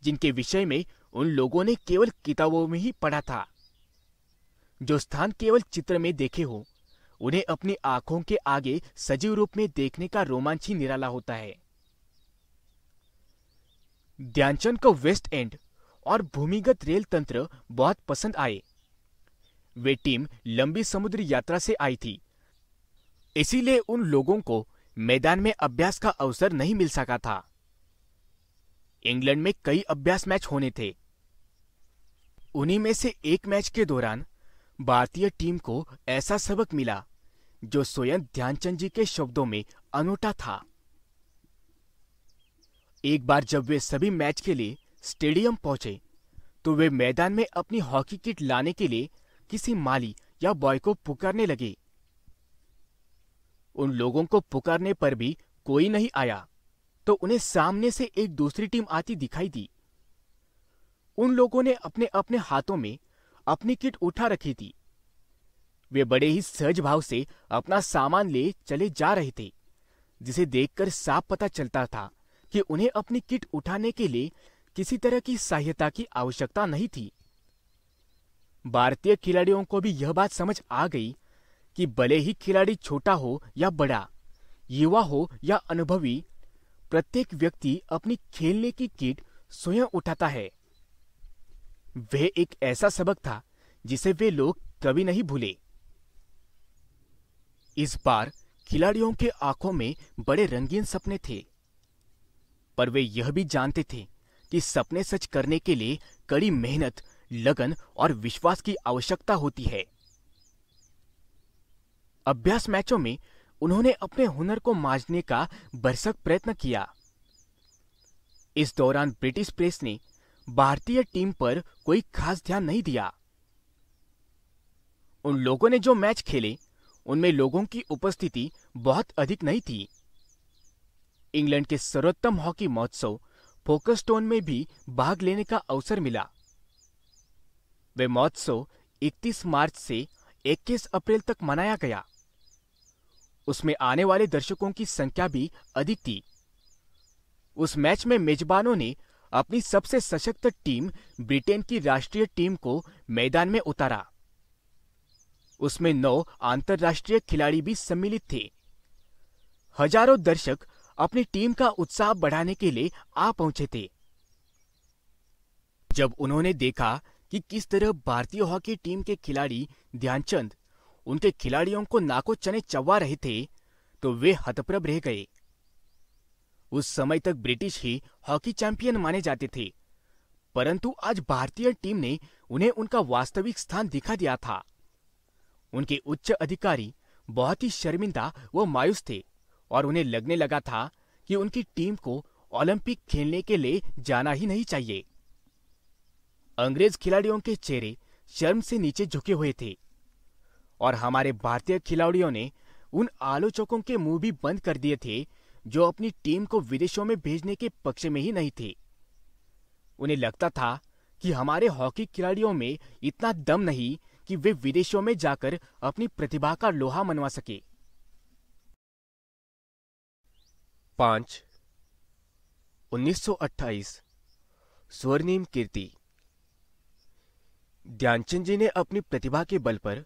जिनके विषय में उन लोगों ने केवल किताबों में ही पढ़ा था जो स्थान केवल चित्र में देखे हो उन्हें अपनी आंखों के आगे सजीव रूप में देखने का रोमांच ही निराला होता है ध्यानचंद को वेस्ट एंड और भूमिगत रेल तंत्र बहुत पसंद आए वे टीम लंबी समुद्री यात्रा से आई थी इसीलिए उन लोगों को मैदान में अभ्यास का अवसर नहीं मिल सका था इंग्लैंड में कई अभ्यास मैच होने थे उन्हीं में से एक मैच के दौरान भारतीय टीम को ऐसा सबक मिला जो स्वयं ध्यानचंद जी के शब्दों में अनोटा था एक बार जब वे सभी मैच के लिए स्टेडियम पहुंचे तो वे मैदान में अपनी हॉकी किट लाने के लिए किसी माली या बॉय को पुकारने लगे उन लोगों को पुकारने पर भी कोई नहीं आया तो उन्हें सामने से एक दूसरी टीम आती दिखाई दी उन लोगों ने अपने अपने हाथों में अपनी किट उठा रखी थी वे बड़े ही सहज भाव से अपना सामान ले चले जा रहे थे जिसे देखकर साफ पता चलता था कि उन्हें अपनी किट उठाने के लिए किसी तरह की सहायता की आवश्यकता नहीं थी भारतीय खिलाड़ियों को भी यह बात समझ आ गई कि भले ही खिलाड़ी छोटा हो या बड़ा युवा हो या अनुभवी प्रत्येक व्यक्ति अपनी खेलने की किट स्वयं उठाता है वह एक ऐसा सबक था जिसे वे लोग कभी नहीं भूले इस बार खिलाड़ियों के आंखों में बड़े रंगीन सपने थे पर वे यह भी जानते थे कि सपने सच करने के लिए कड़ी मेहनत लगन और विश्वास की आवश्यकता होती है अभ्यास मैचों में उन्होंने अपने हुनर को माजने का भरसक प्रयत्न किया इस दौरान ब्रिटिश प्रेस ने भारतीय टीम पर कोई खास ध्यान नहीं दिया उन लोगों ने जो मैच खेले उनमें लोगों की उपस्थिति बहुत अधिक नहीं थी इंग्लैंड के सर्वोत्तम हॉकी महोत्सव फोकस्टोन में भी भाग लेने का अवसर मिला वे महोत्सव 31 मार्च से 21 अप्रैल तक मनाया गया उसमें आने वाले दर्शकों की संख्या भी अधिक थी उस मैच में मेजबानों ने अपनी सबसे सशक्त टीम ब्रिटेन की राष्ट्रीय टीम को मैदान में उतारा उसमें नौ अंतर्राष्ट्रीय खिलाड़ी भी सम्मिलित थे हजारों दर्शक अपनी टीम का उत्साह बढ़ाने के लिए आ पहुंचे थे जब उन्होंने देखा कि किस तरह भारतीय हॉकी टीम के खिलाड़ी ध्यानचंद उनके खिलाड़ियों को नाको चने चबा रहे थे तो वे हतप्रभ रह गए उस समय तक ब्रिटिश ही हॉकी चैंपियन माने जाते थे परंतु आज भारतीय टीम ने उन्हें उनका वास्तविक स्थान दिखा दिया था उनके उच्च अधिकारी बहुत ही शर्मिंदा व मायूस थे और उन्हें लगने लगा था कि उनकी टीम को ओलंपिक खेलने के लिए जाना ही नहीं चाहिए अंग्रेज खिलाड़ियों के चेहरे शर्म से नीचे झुके हुए थे और हमारे भारतीय खिलाड़ियों ने उन आलोचकों के मुंह भी बंद कर दिए थे जो अपनी टीम को विदेशों में भेजने के पक्ष में ही नहीं थे उन्हें लगता था कि हमारे हॉकी खिलाड़ियों में इतना दम नहीं कि वे विदेशों में जाकर अपनी प्रतिभा का लोहा मनवा सके पांच 1928 स्वर्णिम कीर्ति ध्यानचंद जी ने अपनी प्रतिभा के बल पर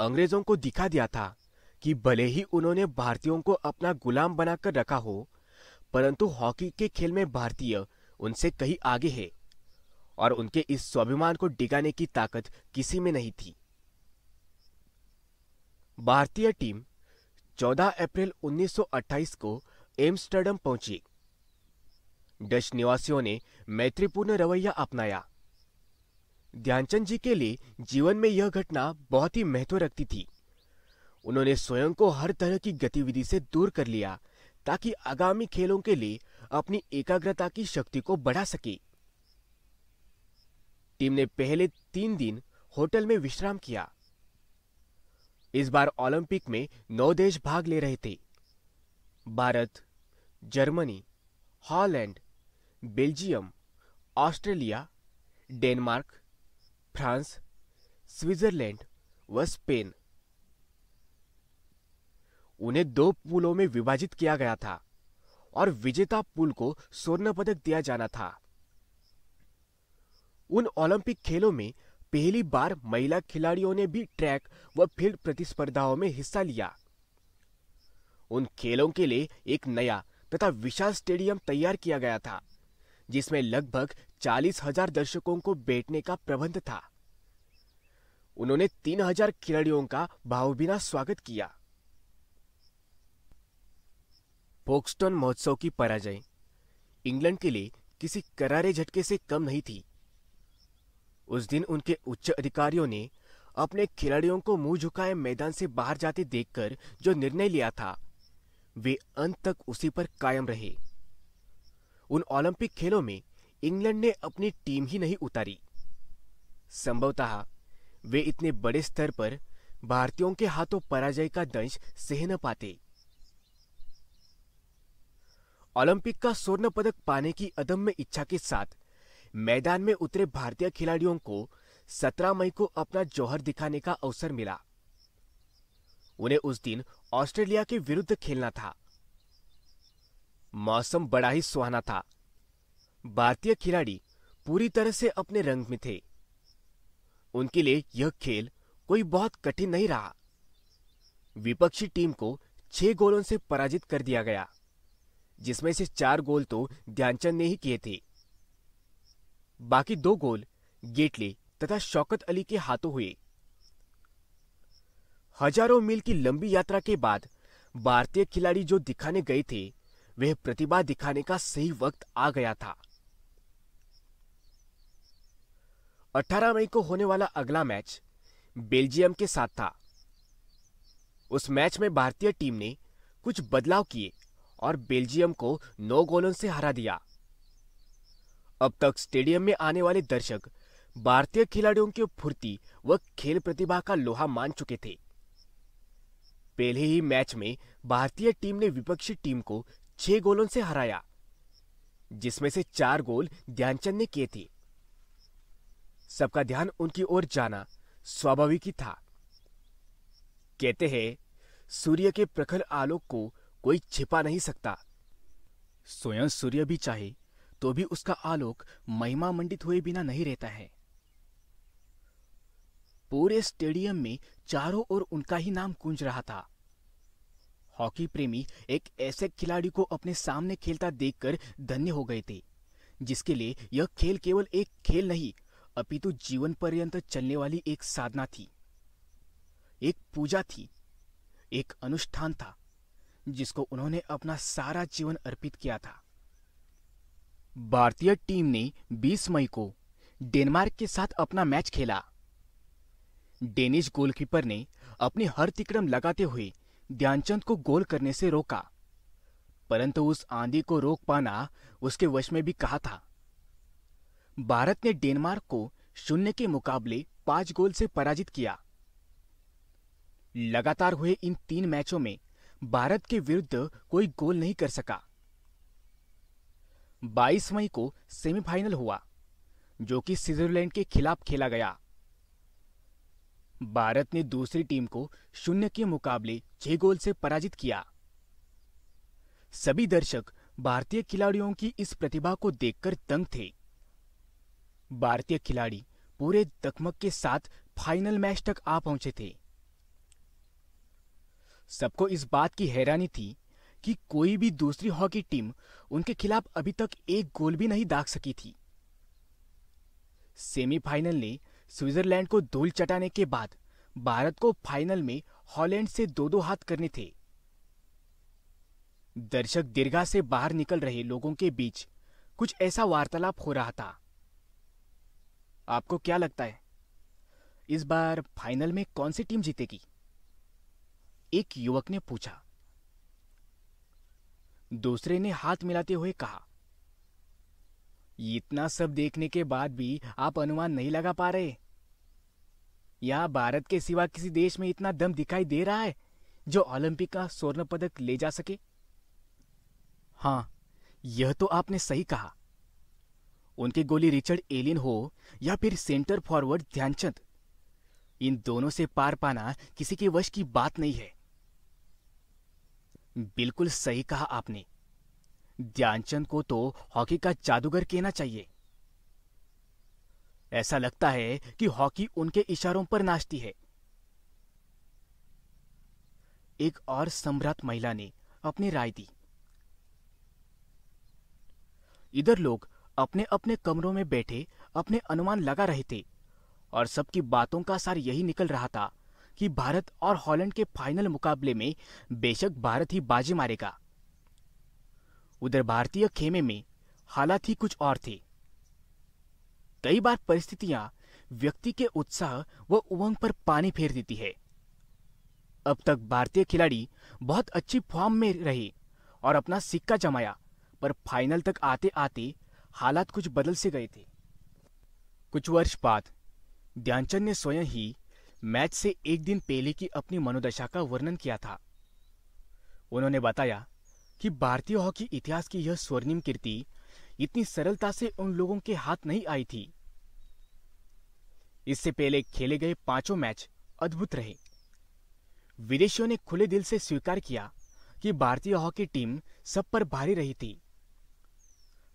अंग्रेजों को दिखा दिया था कि भले ही उन्होंने भारतीयों को अपना गुलाम बनाकर रखा हो परंतु हॉकी के खेल में भारतीय उनसे कहीं आगे है और उनके इस स्वाभिमान को डिगाने की ताकत किसी में नहीं थी भारतीय टीम 14 अप्रैल 1928 को एम्स्टर्डम पहुंची डच निवासियों ने मैत्रीपूर्ण रवैया अपनाया ध्यानचंद जी के लिए जीवन में यह घटना बहुत ही महत्व रखती थी उन्होंने स्वयं को हर तरह की गतिविधि से दूर कर लिया ताकि आगामी खेलों के लिए अपनी एकाग्रता की शक्ति को बढ़ा सके टीम ने पहले तीन दिन होटल में विश्राम किया इस बार ओलंपिक में नौ देश भाग ले रहे थे Bharat Germany Holland Belgium Australia Denmark France Switzerland व स्पेन उन्हें दो पुलों में विभाजित किया गया था और विजेता पुल को स्वर्ण पदक दिया जाना था उन ओलंपिक खेलों में पहली बार महिला खिलाड़ियों ने भी ट्रैक व फील्ड प्रतिस्पर्धाओं में हिस्सा लिया उन खेलों के लिए एक नया तथा विशाल स्टेडियम तैयार किया गया था जिसमें लगभग चालीस हजार दर्शकों को बैठने का प्रबंध था उन्होंने तीन हजार खिलाड़ियों का भावभीना स्वागत किया फोक्सटन महोत्सव की पराजय इंग्लैंड के लिए किसी करारे झटके से कम नहीं थी उस दिन उनके उच्च अधिकारियों ने अपने खिलाड़ियों को मुंह झुकाए मैदान से बाहर जाते देखकर जो निर्णय लिया था वे अंत तक उसी पर कायम रहे उन ओलंपिक खेलों में इंग्लैंड ने अपनी टीम ही नहीं उतारी संभवतः वे इतने बड़े स्तर पर भारतीयों के हाथों पराजय का दंश सह न पाते ओलंपिक का स्वर्ण पदक पाने की अदम्य इच्छा के साथ मैदान में उतरे भारतीय खिलाड़ियों को 17 मई को अपना जौहर दिखाने का अवसर मिला उन्हें उस दिन ऑस्ट्रेलिया के विरुद्ध खेलना था मौसम बड़ा ही सुहाना था भारतीय खिलाड़ी पूरी तरह से अपने रंग में थे उनके लिए यह खेल कोई बहुत कठिन नहीं रहा विपक्षी टीम को छह गोलों से पराजित कर दिया गया जिसमें से चार गोल तो ध्यानचंद ने ही किए थे बाकी दो गोल गेटली तथा शौकत अली के हाथों हुए हजारों मील की लंबी यात्रा के बाद भारतीय खिलाड़ी जो दिखाने गए थे वह प्रतिभा दिखाने का सही वक्त आ गया था 18 मई को होने वाला अगला मैच बेल्जियम के साथ था उस मैच में भारतीय टीम ने कुछ बदलाव किए और बेल्जियम को नौ गोलों से हरा दिया अब तक स्टेडियम में आने वाले दर्शक भारतीय खिलाड़ियों की फुर्ती व खेल प्रतिभा का लोहा मान चुके थे पहले ही मैच में भारतीय टीम ने विपक्षी टीम को छह गोलों से हराया जिसमें से चार गोल ध्यानचंद ने किए थे सबका ध्यान उनकी ओर जाना स्वाभाविक ही था कहते हैं सूर्य के प्रखर आलोक को कोई छिपा नहीं सकता स्वयं सूर्य भी चाहे तो भी उसका आलोक महिमा मंडित हुए बिना नहीं रहता है पूरे स्टेडियम में चारों ओर उनका ही नाम गूंज रहा था हॉकी प्रेमी एक ऐसे खिलाड़ी को अपने सामने खेलता देखकर धन्य हो गए थे जिसके लिए यह खेल केवल एक खेल नहीं अपितु जीवन पर्यंत चलने वाली एक साधना थी एक पूजा थी एक अनुष्ठान था जिसको उन्होंने अपना सारा जीवन अर्पित किया था भारतीय टीम ने 20 मई को डेनमार्क के साथ अपना मैच खेला डेनिश गोलकीपर ने अपनी हर तिकड़म लगाते हुए ध्यानचंद को गोल करने से रोका परंतु उस आंधी को रोक पाना उसके वश में भी कहा था भारत ने डेनमार्क को शून्य के मुकाबले पांच गोल से पराजित किया लगातार हुए इन तीन मैचों में भारत के विरुद्ध कोई गोल नहीं कर सका 22 मई को सेमीफाइनल हुआ जो कि स्विट्जरलैंड के खिलाफ खेला गया भारत ने दूसरी टीम को शून्य के मुकाबले छह गोल से पराजित किया सभी दर्शक भारतीय खिलाड़ियों की इस प्रतिभा को देखकर तंग थे भारतीय खिलाड़ी पूरे दकमक के साथ फाइनल मैच तक आ पहुंचे थे सबको इस बात की हैरानी थी कि कोई भी दूसरी हॉकी टीम उनके खिलाफ अभी तक एक गोल भी नहीं दाग सकी थी सेमीफाइनल ने स्विट्जरलैंड को धूल चटाने के बाद भारत को फाइनल में हॉलैंड से दो दो हाथ करने थे दर्शक दीर्घा से बाहर निकल रहे लोगों के बीच कुछ ऐसा वार्तालाप हो रहा था आपको क्या लगता है इस बार फाइनल में कौन सी टीम जीतेगी एक युवक ने पूछा दूसरे ने हाथ मिलाते हुए कहा इतना सब देखने के बाद भी आप अनुमान नहीं लगा पा रहे यह भारत के सिवा किसी देश में इतना दम दिखाई दे रहा है जो ओलंपिक का स्वर्ण पदक ले जा सके हां यह तो आपने सही कहा उनके गोली रिचर्ड एलिन हो या फिर सेंटर फॉरवर्ड ध्यानचंद इन दोनों से पार पाना किसी के वश की बात नहीं है बिल्कुल सही कहा आपने ध्यानचंद को तो हॉकी का जादूगर कहना चाहिए ऐसा लगता है कि हॉकी उनके इशारों पर नाचती है एक और सम्राट महिला ने अपनी राय दी इधर लोग अपने अपने कमरों में बैठे अपने अनुमान लगा रहे थे और सबकी बातों का सार यही निकल रहा था कि भारत और हॉलैंड के फाइनल मुकाबले में बेशक भारत ही बाजी मारेगा उधर भारतीय खेमे में हालात ही कुछ और थे कई बार परिस्थितियां व्यक्ति के उत्साह व उमंग पर पानी फेर देती है अब तक भारतीय खिलाड़ी बहुत अच्छी फॉर्म में रहे और अपना सिक्का जमाया पर फाइनल तक आते आते हालात कुछ बदल से गए थे कुछ वर्ष बाद ध्यानचंद ने स्वयं ही मैच से एक दिन पहले की अपनी मनोदशा का वर्णन किया था उन्होंने बताया कि भारतीय हॉकी इतिहास की यह स्वर्णिम कीर्ति इतनी सरलता से उन लोगों के हाथ नहीं आई थी इससे पहले खेले गए पांचों मैच अद्भुत रहे विदेशियों ने खुले दिल से स्वीकार किया कि भारतीय हॉकी टीम सब पर भारी रही थी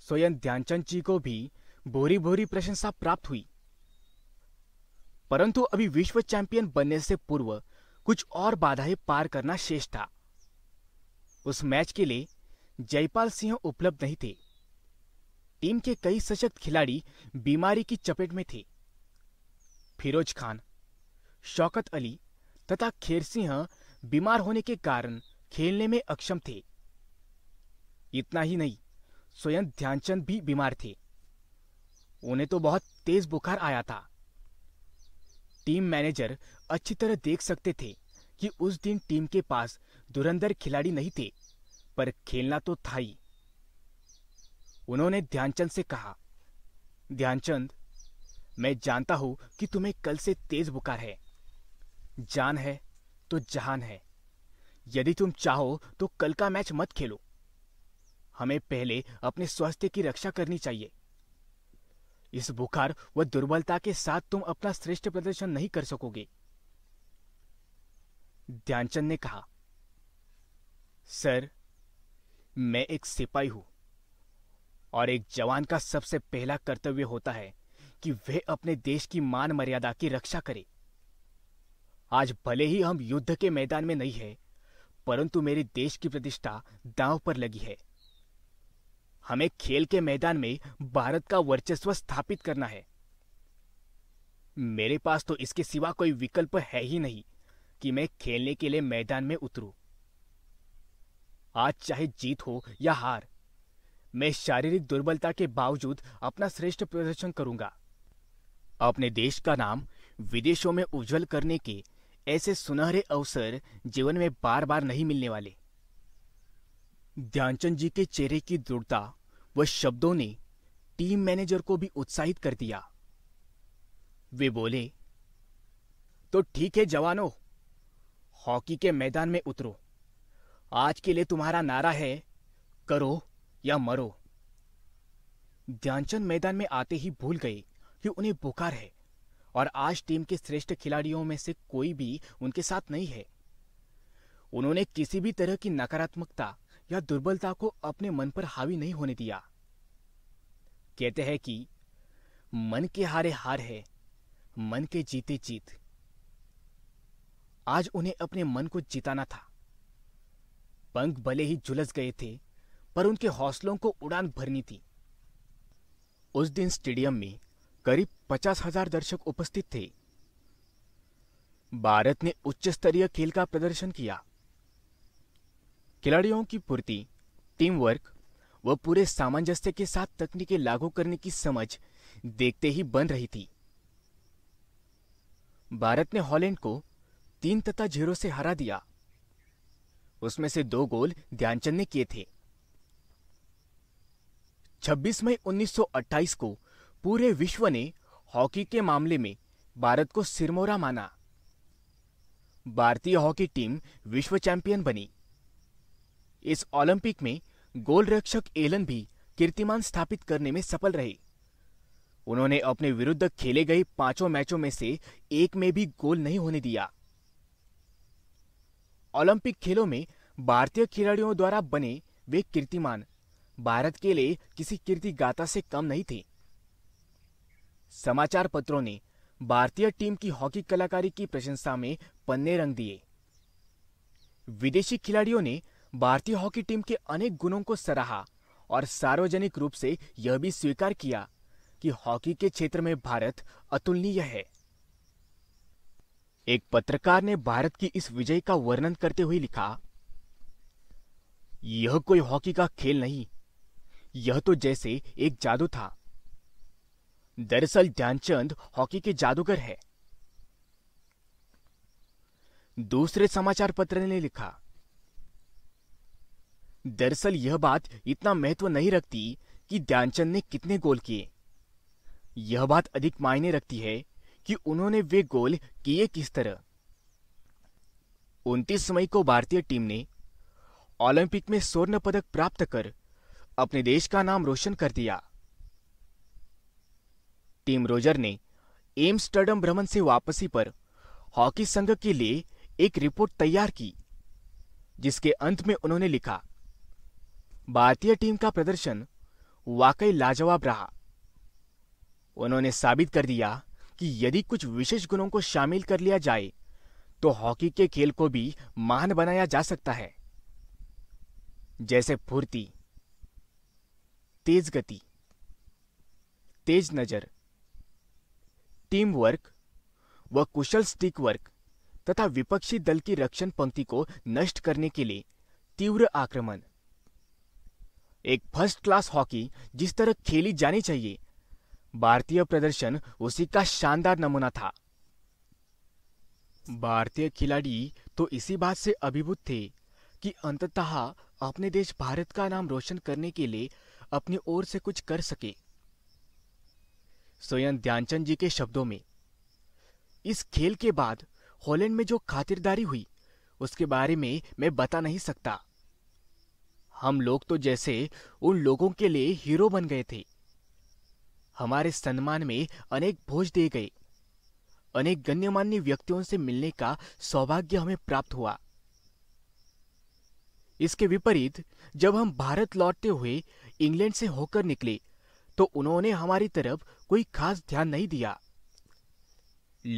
स्वयं ध्यानचंद जी को भी भोरी भोरी प्रशंसा प्राप्त हुई परंतु अभी विश्व चैंपियन बनने से पूर्व कुछ और बाधाएं पार करना शेष था उस मैच के लिए जयपाल सिंह उपलब्ध नहीं थे टीम के कई सशक्त खिलाड़ी बीमारी की चपेट में थे फिरोज खान शौकत अली तथा खेर सिंह बीमार होने के कारण खेलने में अक्षम थे इतना ही नहीं स्वयं ध्यानचंद भी बीमार थे उन्हें तो बहुत तेज बुखार आया था टीम मैनेजर अच्छी तरह देख सकते थे कि उस दिन टीम के पास दुरंधर खिलाड़ी नहीं थे पर खेलना तो था ही उन्होंने ध्यानचंद से कहा ध्यानचंद मैं जानता हूं कि तुम्हें कल से तेज बुखार है जान है तो जहान है यदि तुम चाहो तो कल का मैच मत खेलो हमें पहले अपने स्वास्थ्य की रक्षा करनी चाहिए इस बुखार व दुर्बलता के साथ तुम अपना श्रेष्ठ प्रदर्शन नहीं कर सकोगे ध्यानचंद ने कहा सर मैं एक सिपाही हूं और एक जवान का सबसे पहला कर्तव्य होता है कि वह अपने देश की मान मर्यादा की रक्षा करे आज भले ही हम युद्ध के मैदान में नहीं है परंतु मेरे देश की प्रतिष्ठा दांव पर लगी है हमें खेल के मैदान में भारत का वर्चस्व स्थापित करना है मेरे पास तो इसके सिवा कोई विकल्प है ही नहीं कि मैं खेलने के लिए मैदान में उतरू आज चाहे जीत हो या हार मैं शारीरिक दुर्बलता के बावजूद अपना श्रेष्ठ प्रदर्शन करूंगा अपने देश का नाम विदेशों में उज्जवल करने के ऐसे सुनहरे अवसर जीवन में बार बार नहीं मिलने वाले ध्यानचंद जी के चेहरे की दृढ़ता व शब्दों ने टीम मैनेजर को भी उत्साहित कर दिया वे बोले तो ठीक है जवानों हॉकी के मैदान में उतरो आज के लिए तुम्हारा नारा है करो या मरो ध्यानचंद मैदान में आते ही भूल गए कि उन्हें बुखार है और आज टीम के श्रेष्ठ खिलाड़ियों में से कोई भी उनके साथ नहीं है उन्होंने किसी भी तरह की नकारात्मकता या दुर्बलता को अपने मन पर हावी नहीं होने दिया कहते हैं कि मन के हारे हार है मन के जीते जीत आज उन्हें अपने मन को जिताना था पंख भले ही झुलस गए थे पर उनके हौसलों को उड़ान भरनी थी उस दिन स्टेडियम में करीब पचास हजार दर्शक उपस्थित थे भारत ने उच्च स्तरीय खेल का प्रदर्शन किया खिलाड़ियों की पूर्ति टीम वर्क व पूरे सामंजस्य के साथ तकनीकें लागू करने की समझ देखते ही बन रही थी भारत ने हॉलैंड को तीन तथा जीरो से हरा दिया उसमें से दो गोल ध्यानचंद ने किए थे 26 मई 1928 को पूरे विश्व ने हॉकी के मामले में भारत को सिरमोरा माना भारतीय हॉकी टीम विश्व चैंपियन बनी इस ओलंपिक में गोलरक्षक एलन भी कीर्तिमान स्थापित करने में सफल रहे उन्होंने अपने विरुद्ध खेले गए पांचों मैचों में से एक में भी गोल नहीं होने दिया ओलंपिक खेलों में भारतीय खिलाड़ियों द्वारा बने वे कीर्तिमान भारत के लिए किसी कीर्ति गाथा से कम नहीं थे समाचार पत्रों ने भारतीय टीम की हॉकी कलाकारी की प्रशंसा में पन्ने रंग दिए विदेशी खिलाड़ियों ने भारतीय हॉकी टीम के अनेक गुणों को सराहा और सार्वजनिक रूप से यह भी स्वीकार किया कि हॉकी के क्षेत्र में भारत अतुलनीय है एक पत्रकार ने भारत की इस विजय का वर्णन करते हुए लिखा यह कोई हॉकी का खेल नहीं यह तो जैसे एक जादू था दरअसल ध्यानचंद हॉकी के जादूगर है दूसरे समाचार पत्र ने लिखा दरअसल यह बात इतना महत्व नहीं रखती कि ध्यानचंद ने कितने गोल किए यह बात अधिक मायने रखती है कि उन्होंने वे गोल किए किस तरह 29 मई को भारतीय टीम ने ओलंपिक में स्वर्ण पदक प्राप्त कर अपने देश का नाम रोशन कर दिया टीम रोजर ने एम्स्टर्डम भ्रमण से वापसी पर हॉकी संघ के लिए एक रिपोर्ट तैयार की जिसके अंत में उन्होंने लिखा भारतीय टीम का प्रदर्शन वाकई लाजवाब रहा उन्होंने साबित कर दिया कि यदि कुछ विशेष गुणों को शामिल कर लिया जाए तो हॉकी के खेल को भी महान बनाया जा सकता है जैसे फुर्ती तेज गति तेज नजर टीम वर्क व कुशल स्टिक वर्क तथा विपक्षी दल की रक्षण पंक्ति को नष्ट करने के लिए तीव्र आक्रमण एक फर्स्ट क्लास हॉकी जिस तरह खेली जानी चाहिए भारतीय प्रदर्शन उसी का शानदार नमूना था भारतीय खिलाड़ी तो इसी बात से अभिभूत थे कि अंततः अपने देश भारत का नाम रोशन करने के लिए अपनी ओर से कुछ कर सके स्वयं ध्यानचंद जी के शब्दों में इस खेल के बाद हॉलैंड में जो खातिरदारी हुई उसके बारे में मैं बता नहीं सकता हम लोग तो जैसे उन लोगों के लिए हीरो बन गए थे हमारे सम्मान में अनेक भोज दिए गए अनेक गण्यमान्य व्यक्तियों से मिलने का सौभाग्य हमें प्राप्त हुआ इसके विपरीत जब हम भारत लौटते हुए इंग्लैंड से होकर निकले तो उन्होंने हमारी तरफ कोई खास ध्यान नहीं दिया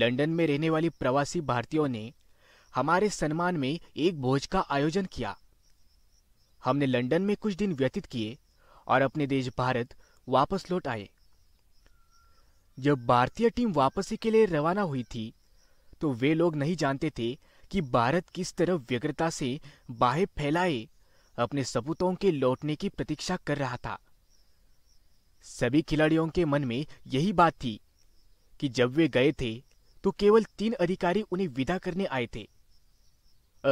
लंदन में रहने वाली प्रवासी भारतीयों ने हमारे सम्मान में एक भोज का आयोजन किया हमने लंदन में कुछ दिन व्यतीत किए और अपने देश भारत वापस लौट आए जब भारतीय टीम वापसी के लिए रवाना हुई थी तो वे लोग नहीं जानते थे कि भारत किस तरह व्यग्रता से बाहें फैलाए अपने सपूतों के लौटने की प्रतीक्षा कर रहा था सभी खिलाड़ियों के मन में यही बात थी कि जब वे गए थे तो केवल तीन अधिकारी उन्हें विदा करने आए थे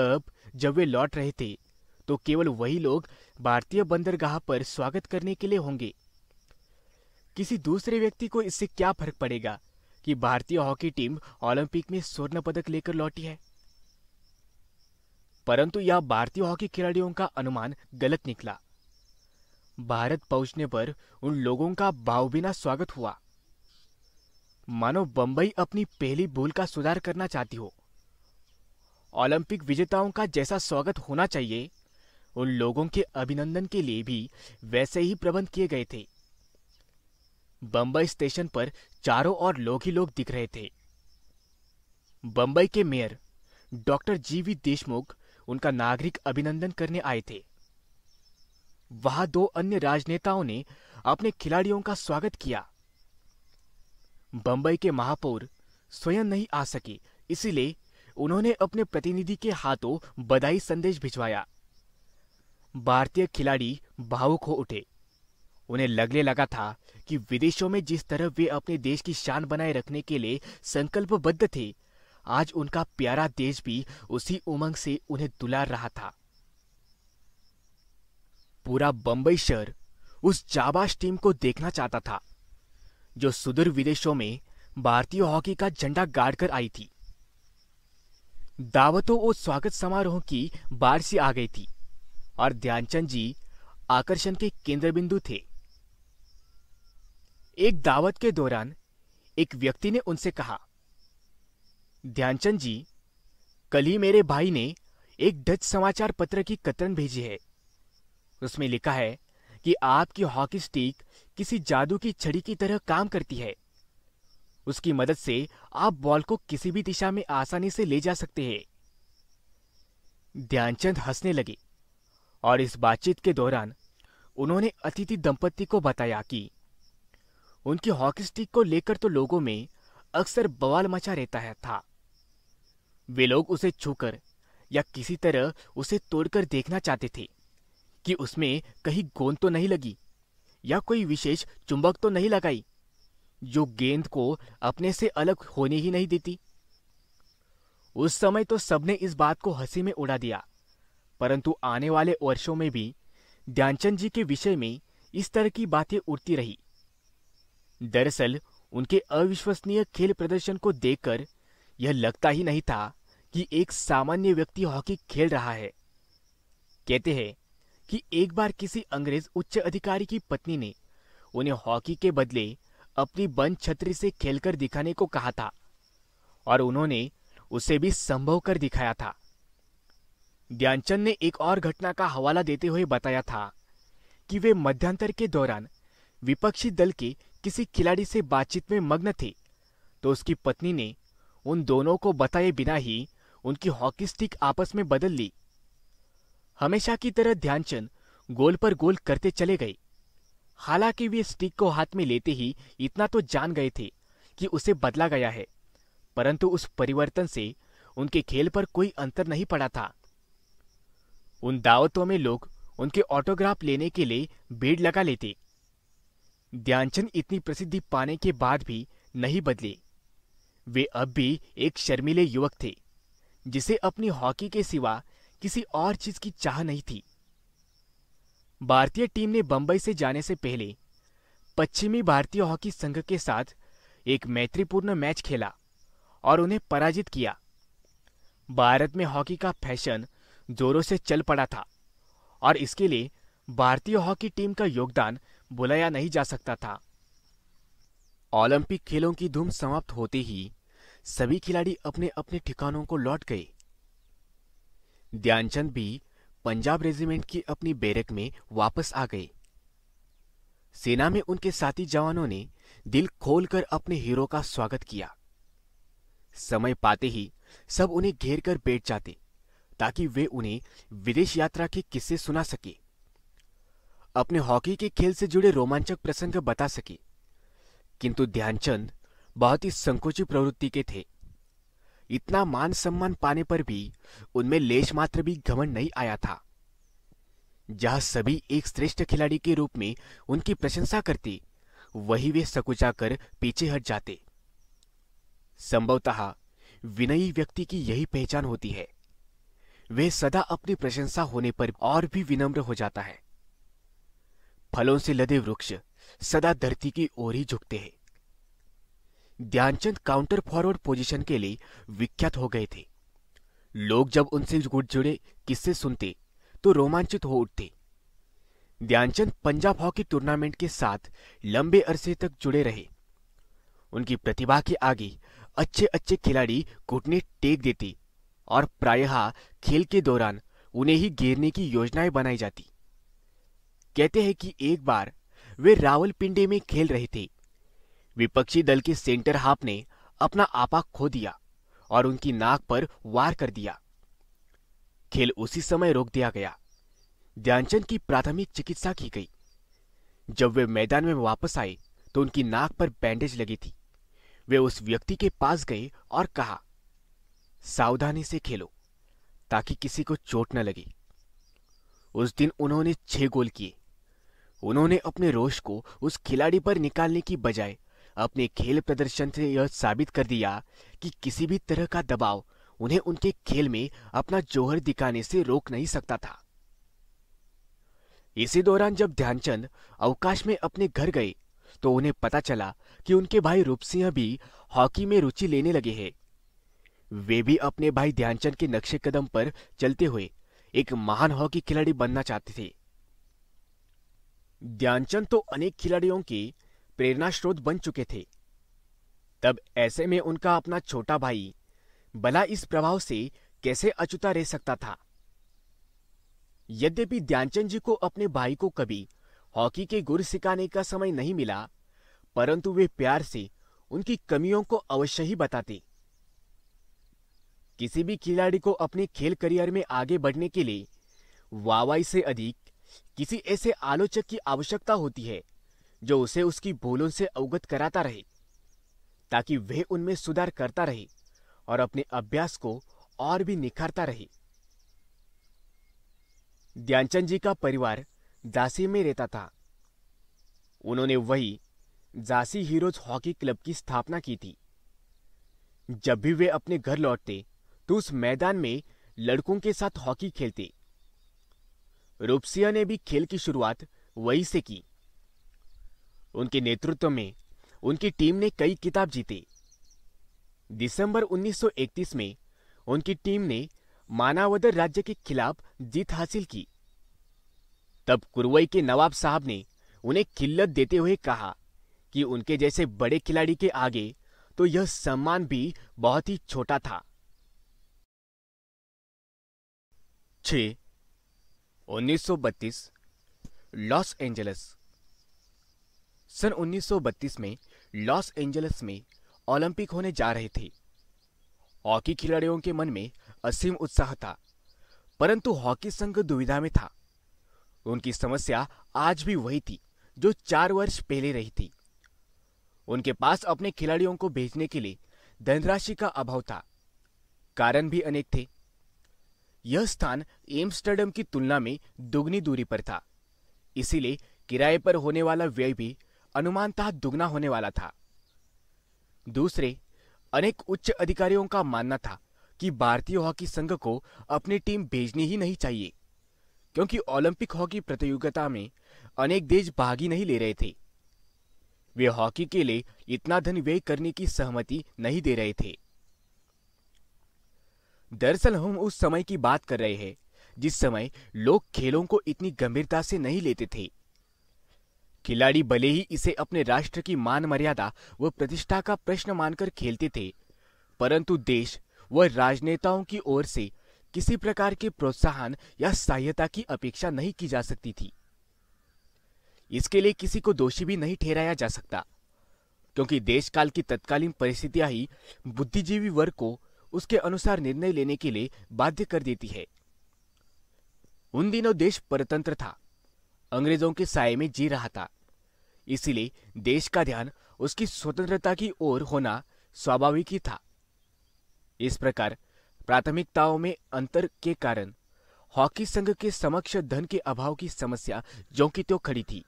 अब जब वे लौट रहे थे तो केवल वही लोग भारतीय बंदरगाह पर स्वागत करने के लिए होंगे किसी दूसरे व्यक्ति को इससे क्या फर्क पड़ेगा कि भारतीय हॉकी टीम ओलंपिक में स्वर्ण पदक लेकर लौटी है परंतु यह भारतीय हॉकी खिलाड़ियों का अनुमान गलत निकला भारत पहुंचने पर उन लोगों का भावबिना स्वागत हुआ मानो बंबई अपनी पहली भूल का सुधार करना चाहती हो ओलंपिक विजेताओं का जैसा स्वागत होना चाहिए उन लोगों के अभिनंदन के लिए भी वैसे ही प्रबंध किए गए थे बंबई स्टेशन पर चारों ओर लोग ही लोग दिख रहे थे बंबई के मेयर डॉक्टर जीवी देशमुख उनका नागरिक अभिनंदन करने आए थे वहां दो अन्य राजनेताओं ने अपने खिलाड़ियों का स्वागत किया बंबई के महापौर स्वयं नहीं आ सके इसलिए उन्होंने अपने प्रतिनिधि के हाथों बधाई संदेश भिजवाया भारतीय खिलाड़ी भावुक हो उठे उन्हें लगने लगा था कि विदेशों में जिस तरह वे अपने देश की शान बनाए रखने के लिए संकल्पबद्ध थे आज उनका प्यारा देश भी उसी उमंग से उन्हें दुलार रहा था पूरा बंबई शहर उस जाबाज टीम को देखना चाहता था जो सुदूर विदेशों में भारतीय हॉकी का झंडा गाड़कर आई थी दावतों और स्वागत समारोह की बारिश आ गई थी और ध्यानचंद जी आकर्षण के केंद्र बिंदु थे एक दावत के दौरान एक व्यक्ति ने उनसे कहा ध्यानचंद जी कल ही मेरे भाई ने एक डच समाचार पत्र की कतरन भेजी है उसमें लिखा है कि आपकी हॉकी स्टिक किसी जादू की छड़ी की तरह काम करती है उसकी मदद से आप बॉल को किसी भी दिशा में आसानी से ले जा सकते हैं ध्यानचंद हंसने लगे और इस बातचीत के दौरान उन्होंने अतिथि दंपत्ति को बताया कि उनकी हॉकी स्टिक को लेकर तो लोगों में अक्सर बवाल मचा रहता है था वे लोग उसे छूकर या किसी तरह उसे तोड़कर देखना चाहते थे कि उसमें कहीं गोंद तो नहीं लगी या कोई विशेष चुंबक तो नहीं लगाई जो गेंद को अपने से अलग होने ही नहीं देती उस समय तो सबने इस बात को हंसी में उड़ा दिया परंतु आने वाले वर्षों में भी ध्यानचंद जी के विषय में इस तरह की बातें उड़ती रही दरअसल उनके अविश्वसनीय खेल प्रदर्शन को देखकर यह लगता ही नहीं था कि एक सामान्य व्यक्ति हॉकी खेल रहा है कहते हैं कि एक बार किसी अंग्रेज उच्च अधिकारी की पत्नी ने उन्हें हॉकी के बदले अपनी बंद छतरी से खेलकर दिखाने को कहा था और उन्होंने उसे भी संभव कर दिखाया था ध्यानचंद ने एक और घटना का हवाला देते हुए बताया था कि वे मध्यांतर के दौरान विपक्षी दल के किसी खिलाड़ी से बातचीत में मग्न थे तो उसकी पत्नी ने उन दोनों को बताए बिना ही उनकी हॉकी स्टिक आपस में बदल ली हमेशा की तरह ध्यानचंद गोल पर गोल करते चले गए हालांकि वे स्टिक को हाथ में लेते ही इतना तो जान गए थे कि उसे बदला गया है परंतु उस परिवर्तन से उनके खेल पर कोई अंतर नहीं पड़ा था उन दावतों में लोग उनके ऑटोग्राफ लेने के लिए भीड़ लगा लेते ध्यानचंद इतनी प्रसिद्धि पाने के बाद भी नहीं बदले वे अब भी एक शर्मिले युवक थे जिसे अपनी हॉकी के सिवा किसी और चीज की चाह नहीं थी भारतीय टीम ने बंबई से जाने से पहले पश्चिमी भारतीय हॉकी संघ के साथ एक मैत्रीपूर्ण मैच खेला और उन्हें पराजित किया भारत में हॉकी का फैशन जोरों से चल पड़ा था और इसके लिए भारतीय हॉकी टीम का योगदान बुलाया नहीं जा सकता था ओलंपिक खेलों की धूम समाप्त होते ही सभी खिलाड़ी अपने अपने ठिकानों को लौट गए ध्यानचंद भी पंजाब रेजिमेंट की अपनी बैरक में वापस आ गए सेना में उनके साथी जवानों ने दिल खोलकर अपने हीरो का स्वागत किया समय पाते ही सब उन्हें घेर कर बैठ जाते ताकि वे उन्हें विदेश यात्रा के किस्से सुना सके अपने हॉकी के खेल से जुड़े रोमांचक प्रसंग बता सके किंतु ध्यानचंद बहुत ही संकोची प्रवृत्ति के थे इतना मान सम्मान पाने पर भी उनमें लेश मात्र भी घमंड नहीं आया था जहां सभी एक श्रेष्ठ खिलाड़ी के रूप में उनकी प्रशंसा करते वही वे सकुचाकर पीछे हट जाते संभवतः विनयी व्यक्ति की यही पहचान होती है वे सदा अपनी प्रशंसा होने पर और भी विनम्र हो जाता है फलों से लदे वृक्ष सदा धरती की ओर ही झुकते हैं ध्यानचंद काउंटर फॉरवर्ड पोजीशन के लिए विख्यात हो गए थे लोग जब उनसे जुड़े किस्से सुनते तो रोमांचित हो उठते ध्यानचंद पंजाब हॉकी टूर्नामेंट के साथ लंबे अरसे तक जुड़े रहे उनकी प्रतिभा के आगे अच्छे अच्छे खिलाड़ी घुटने टेक देते और प्रायः खेल के दौरान उन्हें ही घेरने की योजनाएं बनाई जाती कहते हैं कि एक बार वे पिंडे में खेल रहे थे विपक्षी दल के सेंटर हाफ ने अपना आपा खो दिया और उनकी नाक पर वार कर दिया खेल उसी समय रोक दिया गया ध्यानचंद की प्राथमिक चिकित्सा की गई जब वे मैदान में वापस आए तो उनकी नाक पर बैंडेज लगी थी वे उस व्यक्ति के पास गए और कहा सावधानी से खेलो ताकि किसी को चोट न लगे उस दिन उन्होंने छह गोल किए उन्होंने अपने रोष को उस खिलाड़ी पर निकालने की बजाय अपने खेल प्रदर्शन से यह साबित कर दिया कि किसी भी तरह का दबाव उन्हें उनके खेल में अपना जोहर दिखाने से रोक नहीं सकता था इसी दौरान जब ध्यानचंद अवकाश में अपने घर गए तो उन्हें पता चला कि उनके भाई रूपसिंह भी हॉकी में रुचि लेने लगे हैं वे भी अपने भाई ध्यानचंद के नक्शे कदम पर चलते हुए एक महान हॉकी खिलाड़ी बनना चाहते थे ध्यानचंद तो अनेक खिलाड़ियों के प्रेरणा स्रोत बन चुके थे तब ऐसे में उनका अपना छोटा भाई भला इस प्रभाव से कैसे अचूता रह सकता था यद्यपि ध्यानचंद जी को अपने भाई को कभी हॉकी के गुर सिखाने का समय नहीं मिला परंतु वे प्यार से उनकी कमियों को अवश्य ही बताते किसी भी खिलाड़ी को अपने खेल करियर में आगे बढ़ने के लिए वावाई से अधिक किसी ऐसे आलोचक की आवश्यकता होती है जो उसे उसकी भूलों से अवगत कराता रहे ताकि वह उनमें सुधार करता रहे और अपने अभ्यास को और भी निखारता रहे ध्यानचंद जी का परिवार झांसी में रहता था उन्होंने वही झांसी हीरोज हॉकी क्लब की स्थापना की थी जब भी वे अपने घर लौटते तो उस मैदान में लड़कों के साथ हॉकी खेलते रूपसिया ने भी खेल की शुरुआत वहीं से की उनके नेतृत्व में उनकी टीम ने कई किताब जीते दिसंबर 1931 में उनकी टीम ने मानावदर राज्य के खिलाफ जीत हासिल की तब कुरवई के नवाब साहब ने उन्हें खिल्लत देते हुए कहा कि उनके जैसे बड़े खिलाड़ी के आगे तो यह सम्मान भी बहुत ही छोटा था छः उन्नीस लॉस एंजल्स सन 1932 में लॉस एंजल्स में ओलंपिक होने जा रहे थे हॉकी खिलाड़ियों के मन में असीम उत्साह था परंतु हॉकी संघ दुविधा में था उनकी समस्या आज भी वही थी जो चार वर्ष पहले रही थी उनके पास अपने खिलाड़ियों को भेजने के लिए धनराशि का अभाव था कारण भी अनेक थे यह स्थान एम्स्टर्डम की तुलना में दुगनी दूरी पर था इसीलिए किराए पर होने वाला व्यय भी अनुमानतः दुगना होने वाला था दूसरे अनेक उच्च अधिकारियों का मानना था कि भारतीय हॉकी संघ को अपनी टीम भेजनी ही नहीं चाहिए क्योंकि ओलंपिक हॉकी प्रतियोगिता में अनेक देश भाग ही नहीं ले रहे थे वे हॉकी के लिए इतना धन व्यय करने की सहमति नहीं दे रहे थे दरअसल हम उस समय की बात कर रहे हैं जिस समय लोग खेलों को इतनी गंभीरता से नहीं लेते थे खिलाड़ी भले ही इसे अपने राष्ट्र की मान मर्यादा व प्रतिष्ठा का प्रश्न मानकर खेलते थे परंतु देश व राजनेताओं की ओर से किसी प्रकार के प्रोत्साहन या सहायता की अपेक्षा नहीं की जा सकती थी इसके लिए किसी को दोषी भी नहीं ठहराया जा सकता क्योंकि देश काल की तत्कालीन परिस्थितियां ही बुद्धिजीवी वर्ग को उसके अनुसार निर्णय लेने के लिए बाध्य कर देती है उन दिनों देश परतंत्र था अंग्रेजों के साय में जी रहा था इसीलिए देश का ध्यान उसकी स्वतंत्रता की ओर होना स्वाभाविक ही था इस प्रकार प्राथमिकताओं में अंतर के कारण हॉकी संघ के समक्ष धन के अभाव की समस्या जो की त्यों खड़ी थी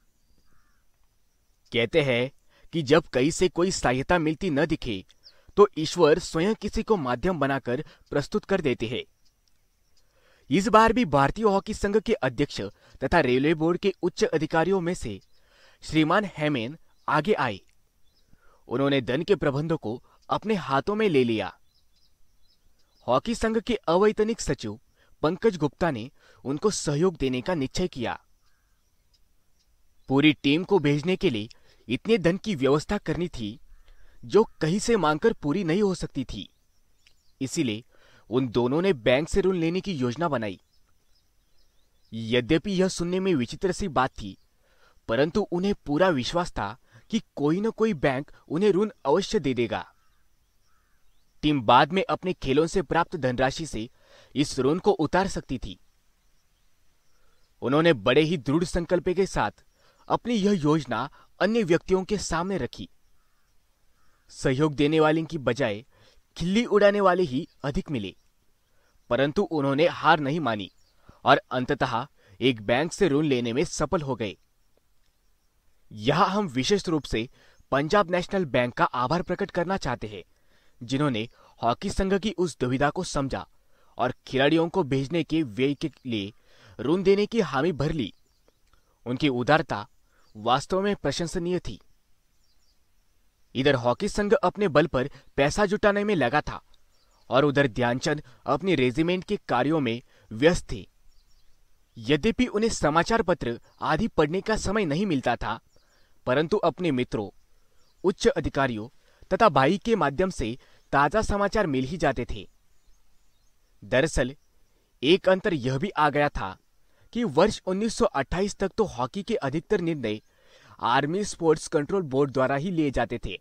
कहते हैं कि जब कहीं से कोई सहायता मिलती न दिखे तो ईश्वर स्वयं किसी को माध्यम बनाकर प्रस्तुत कर देते हैं इस बार भी भारतीय हॉकी संघ के अध्यक्ष तथा रेलवे बोर्ड के उच्च अधिकारियों में से श्रीमान हेमेन आगे आए उन्होंने धन के प्रबंधों को अपने हाथों में ले लिया हॉकी संघ के अवैतनिक सचिव पंकज गुप्ता ने उनको सहयोग देने का निश्चय किया पूरी टीम को भेजने के लिए इतने धन की व्यवस्था करनी थी जो कहीं से मांगकर पूरी नहीं हो सकती थी इसीलिए उन दोनों ने बैंक से ऋण लेने की योजना बनाई यद्यपि यह सुनने में विचित्र सी बात थी परंतु उन्हें पूरा विश्वास था कि कोई न कोई बैंक उन्हें ऋण अवश्य दे देगा टीम बाद में अपने खेलों से प्राप्त धनराशि से इस ऋण को उतार सकती थी उन्होंने बड़े ही दृढ़ संकल्प के साथ अपनी यह योजना अन्य व्यक्तियों के सामने रखी सहयोग देने वाले की बजाय खिल्ली उड़ाने वाले ही अधिक मिले परंतु उन्होंने हार नहीं मानी और अंततः एक बैंक से ऋण लेने में सफल हो गए यहां हम विशेष रूप से पंजाब नेशनल बैंक का आभार प्रकट करना चाहते हैं जिन्होंने हॉकी संघ की उस दुविधा को समझा और खिलाड़ियों को भेजने के व्यय के लिए ऋण देने की हामी भर ली उनकी उदारता वास्तव में प्रशंसनीय थी इधर हॉकी संघ अपने बल पर पैसा जुटाने में लगा था और उधर ध्यानचंद अपने रेजिमेंट के कार्यों में व्यस्त थे यद्यपि उन्हें समाचार पत्र आदि पढ़ने का समय नहीं मिलता था परंतु अपने मित्रों उच्च अधिकारियों तथा भाई के माध्यम से ताजा समाचार मिल ही जाते थे दरअसल एक अंतर यह भी आ गया था कि वर्ष 1928 तक तो हॉकी के अधिकतर निर्णय आर्मी स्पोर्ट्स कंट्रोल बोर्ड द्वारा ही लिए जाते थे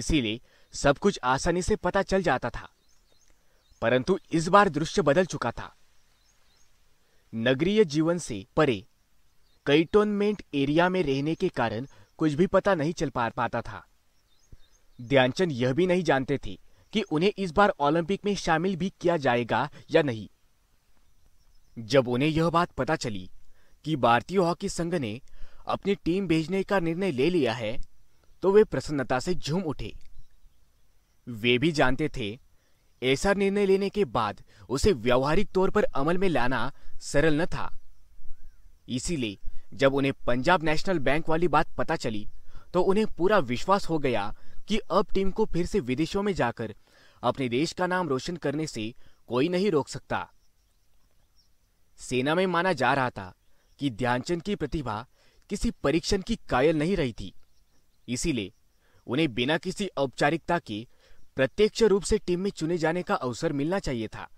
इसीलिए सब कुछ आसानी से पता चल जाता था परंतु इस बार दृश्य बदल चुका था नगरीय जीवन से परे कैटोनमेंट एरिया में रहने के कारण कुछ भी पता नहीं चल पा पाता था ध्यानचंद यह भी नहीं जानते थे कि उन्हें इस बार ओलंपिक में शामिल भी किया जाएगा या नहीं जब उन्हें यह बात पता चली कि भारतीय हॉकी संघ ने अपनी टीम भेजने का निर्णय ले लिया है तो वे प्रसन्नता से झूम उठे वे भी जानते थे ऐसा निर्णय लेने के बाद उसे व्यवहारिक तौर पर अमल में लाना सरल न था इसीलिए जब उन्हें पंजाब नेशनल बैंक वाली बात पता चली तो उन्हें पूरा विश्वास हो गया कि अब टीम को फिर से विदेशों में जाकर अपने देश का नाम रोशन करने से कोई नहीं रोक सकता सेना में माना जा रहा था कि ध्यानचंद की प्रतिभा किसी परीक्षण की कायल नहीं रही थी इसीलिए उन्हें बिना किसी औपचारिकता के प्रत्यक्ष रूप से टीम में चुने जाने का अवसर मिलना चाहिए था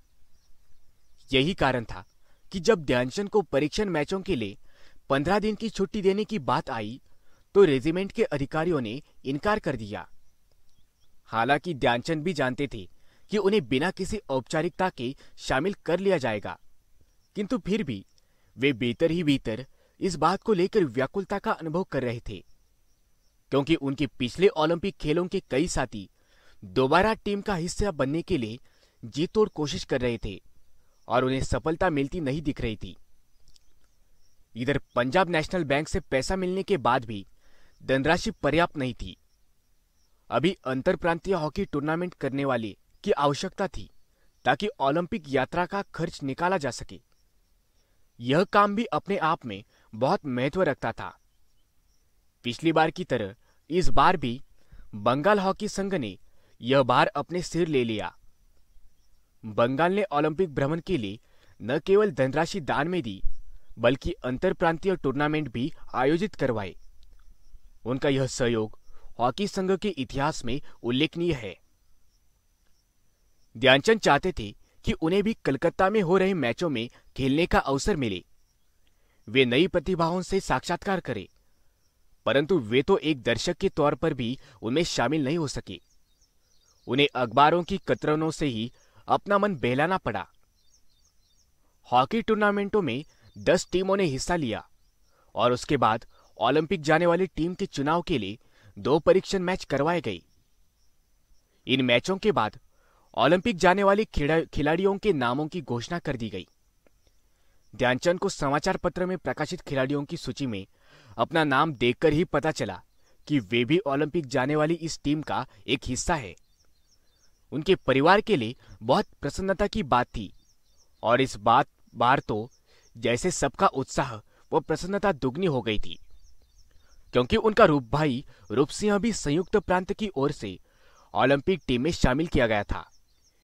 यही कारण था कि जब ध्यानचंद को परीक्षण मैचों के लिए पंद्रह दिन की छुट्टी देने की बात आई तो रेजिमेंट के अधिकारियों ने इनकार कर दिया हालांकि ध्यानचंद भी जानते थे कि उन्हें बिना किसी औपचारिकता के शामिल कर लिया जाएगा किंतु फिर भी वे भीतर ही भीतर इस बात को लेकर व्याकुलता का अनुभव कर रहे थे क्योंकि उनके पिछले ओलंपिक खेलों के कई साथी दोबारा टीम का हिस्सा बनने के लिए जी कोशिश कर रहे थे और उन्हें सफलता मिलती नहीं दिख रही थी इधर पंजाब नेशनल बैंक से पैसा मिलने के बाद भी धनराशि पर्याप्त नहीं थी अभी अंतर प्रांतीय हॉकी टूर्नामेंट करने वाले की आवश्यकता थी ताकि ओलंपिक यात्रा का खर्च निकाला जा सके यह काम भी अपने आप में बहुत महत्व रखता था पिछली बार की तरह इस बार भी बंगाल हॉकी संघ ने यह बार अपने सिर ले लिया बंगाल ने ओलंपिक भ्रमण के लिए न केवल धनराशि दान में दी बल्कि अंतर प्रांतीय टूर्नामेंट भी आयोजित करवाए उनका यह सहयोग हॉकी संघ के इतिहास में उल्लेखनीय है ध्यानचंद चाहते थे कि उन्हें भी कलकत्ता में हो रहे मैचों में खेलने का अवसर मिले वे नई प्रतिभाओं से साक्षात्कार करें परंतु वे तो एक दर्शक के तौर पर भी उनमें शामिल नहीं हो सके उन्हें अखबारों की कतरनों से ही अपना मन बहलाना पड़ा हॉकी टूर्नामेंटों में दस टीमों ने हिस्सा लिया और उसके बाद ओलंपिक जाने वाली टीम के चुनाव के लिए दो परीक्षण मैच करवाए गए इन मैचों के बाद ओलंपिक जाने वाले खिलाड़ियों के नामों की घोषणा कर दी गई ध्यानचंद को समाचार पत्र में प्रकाशित खिलाड़ियों की सूची में अपना नाम देखकर ही पता चला कि वे भी ओलंपिक जाने वाली इस टीम का एक हिस्सा है उनके परिवार के लिए बहुत प्रसन्नता की बात थी और इस बात बार तो जैसे सबका उत्साह व प्रसन्नता दुगनी हो गई थी क्योंकि उनका रूप भाई रूप सिंह भी संयुक्त प्रांत की ओर से ओलंपिक टीम में शामिल किया गया था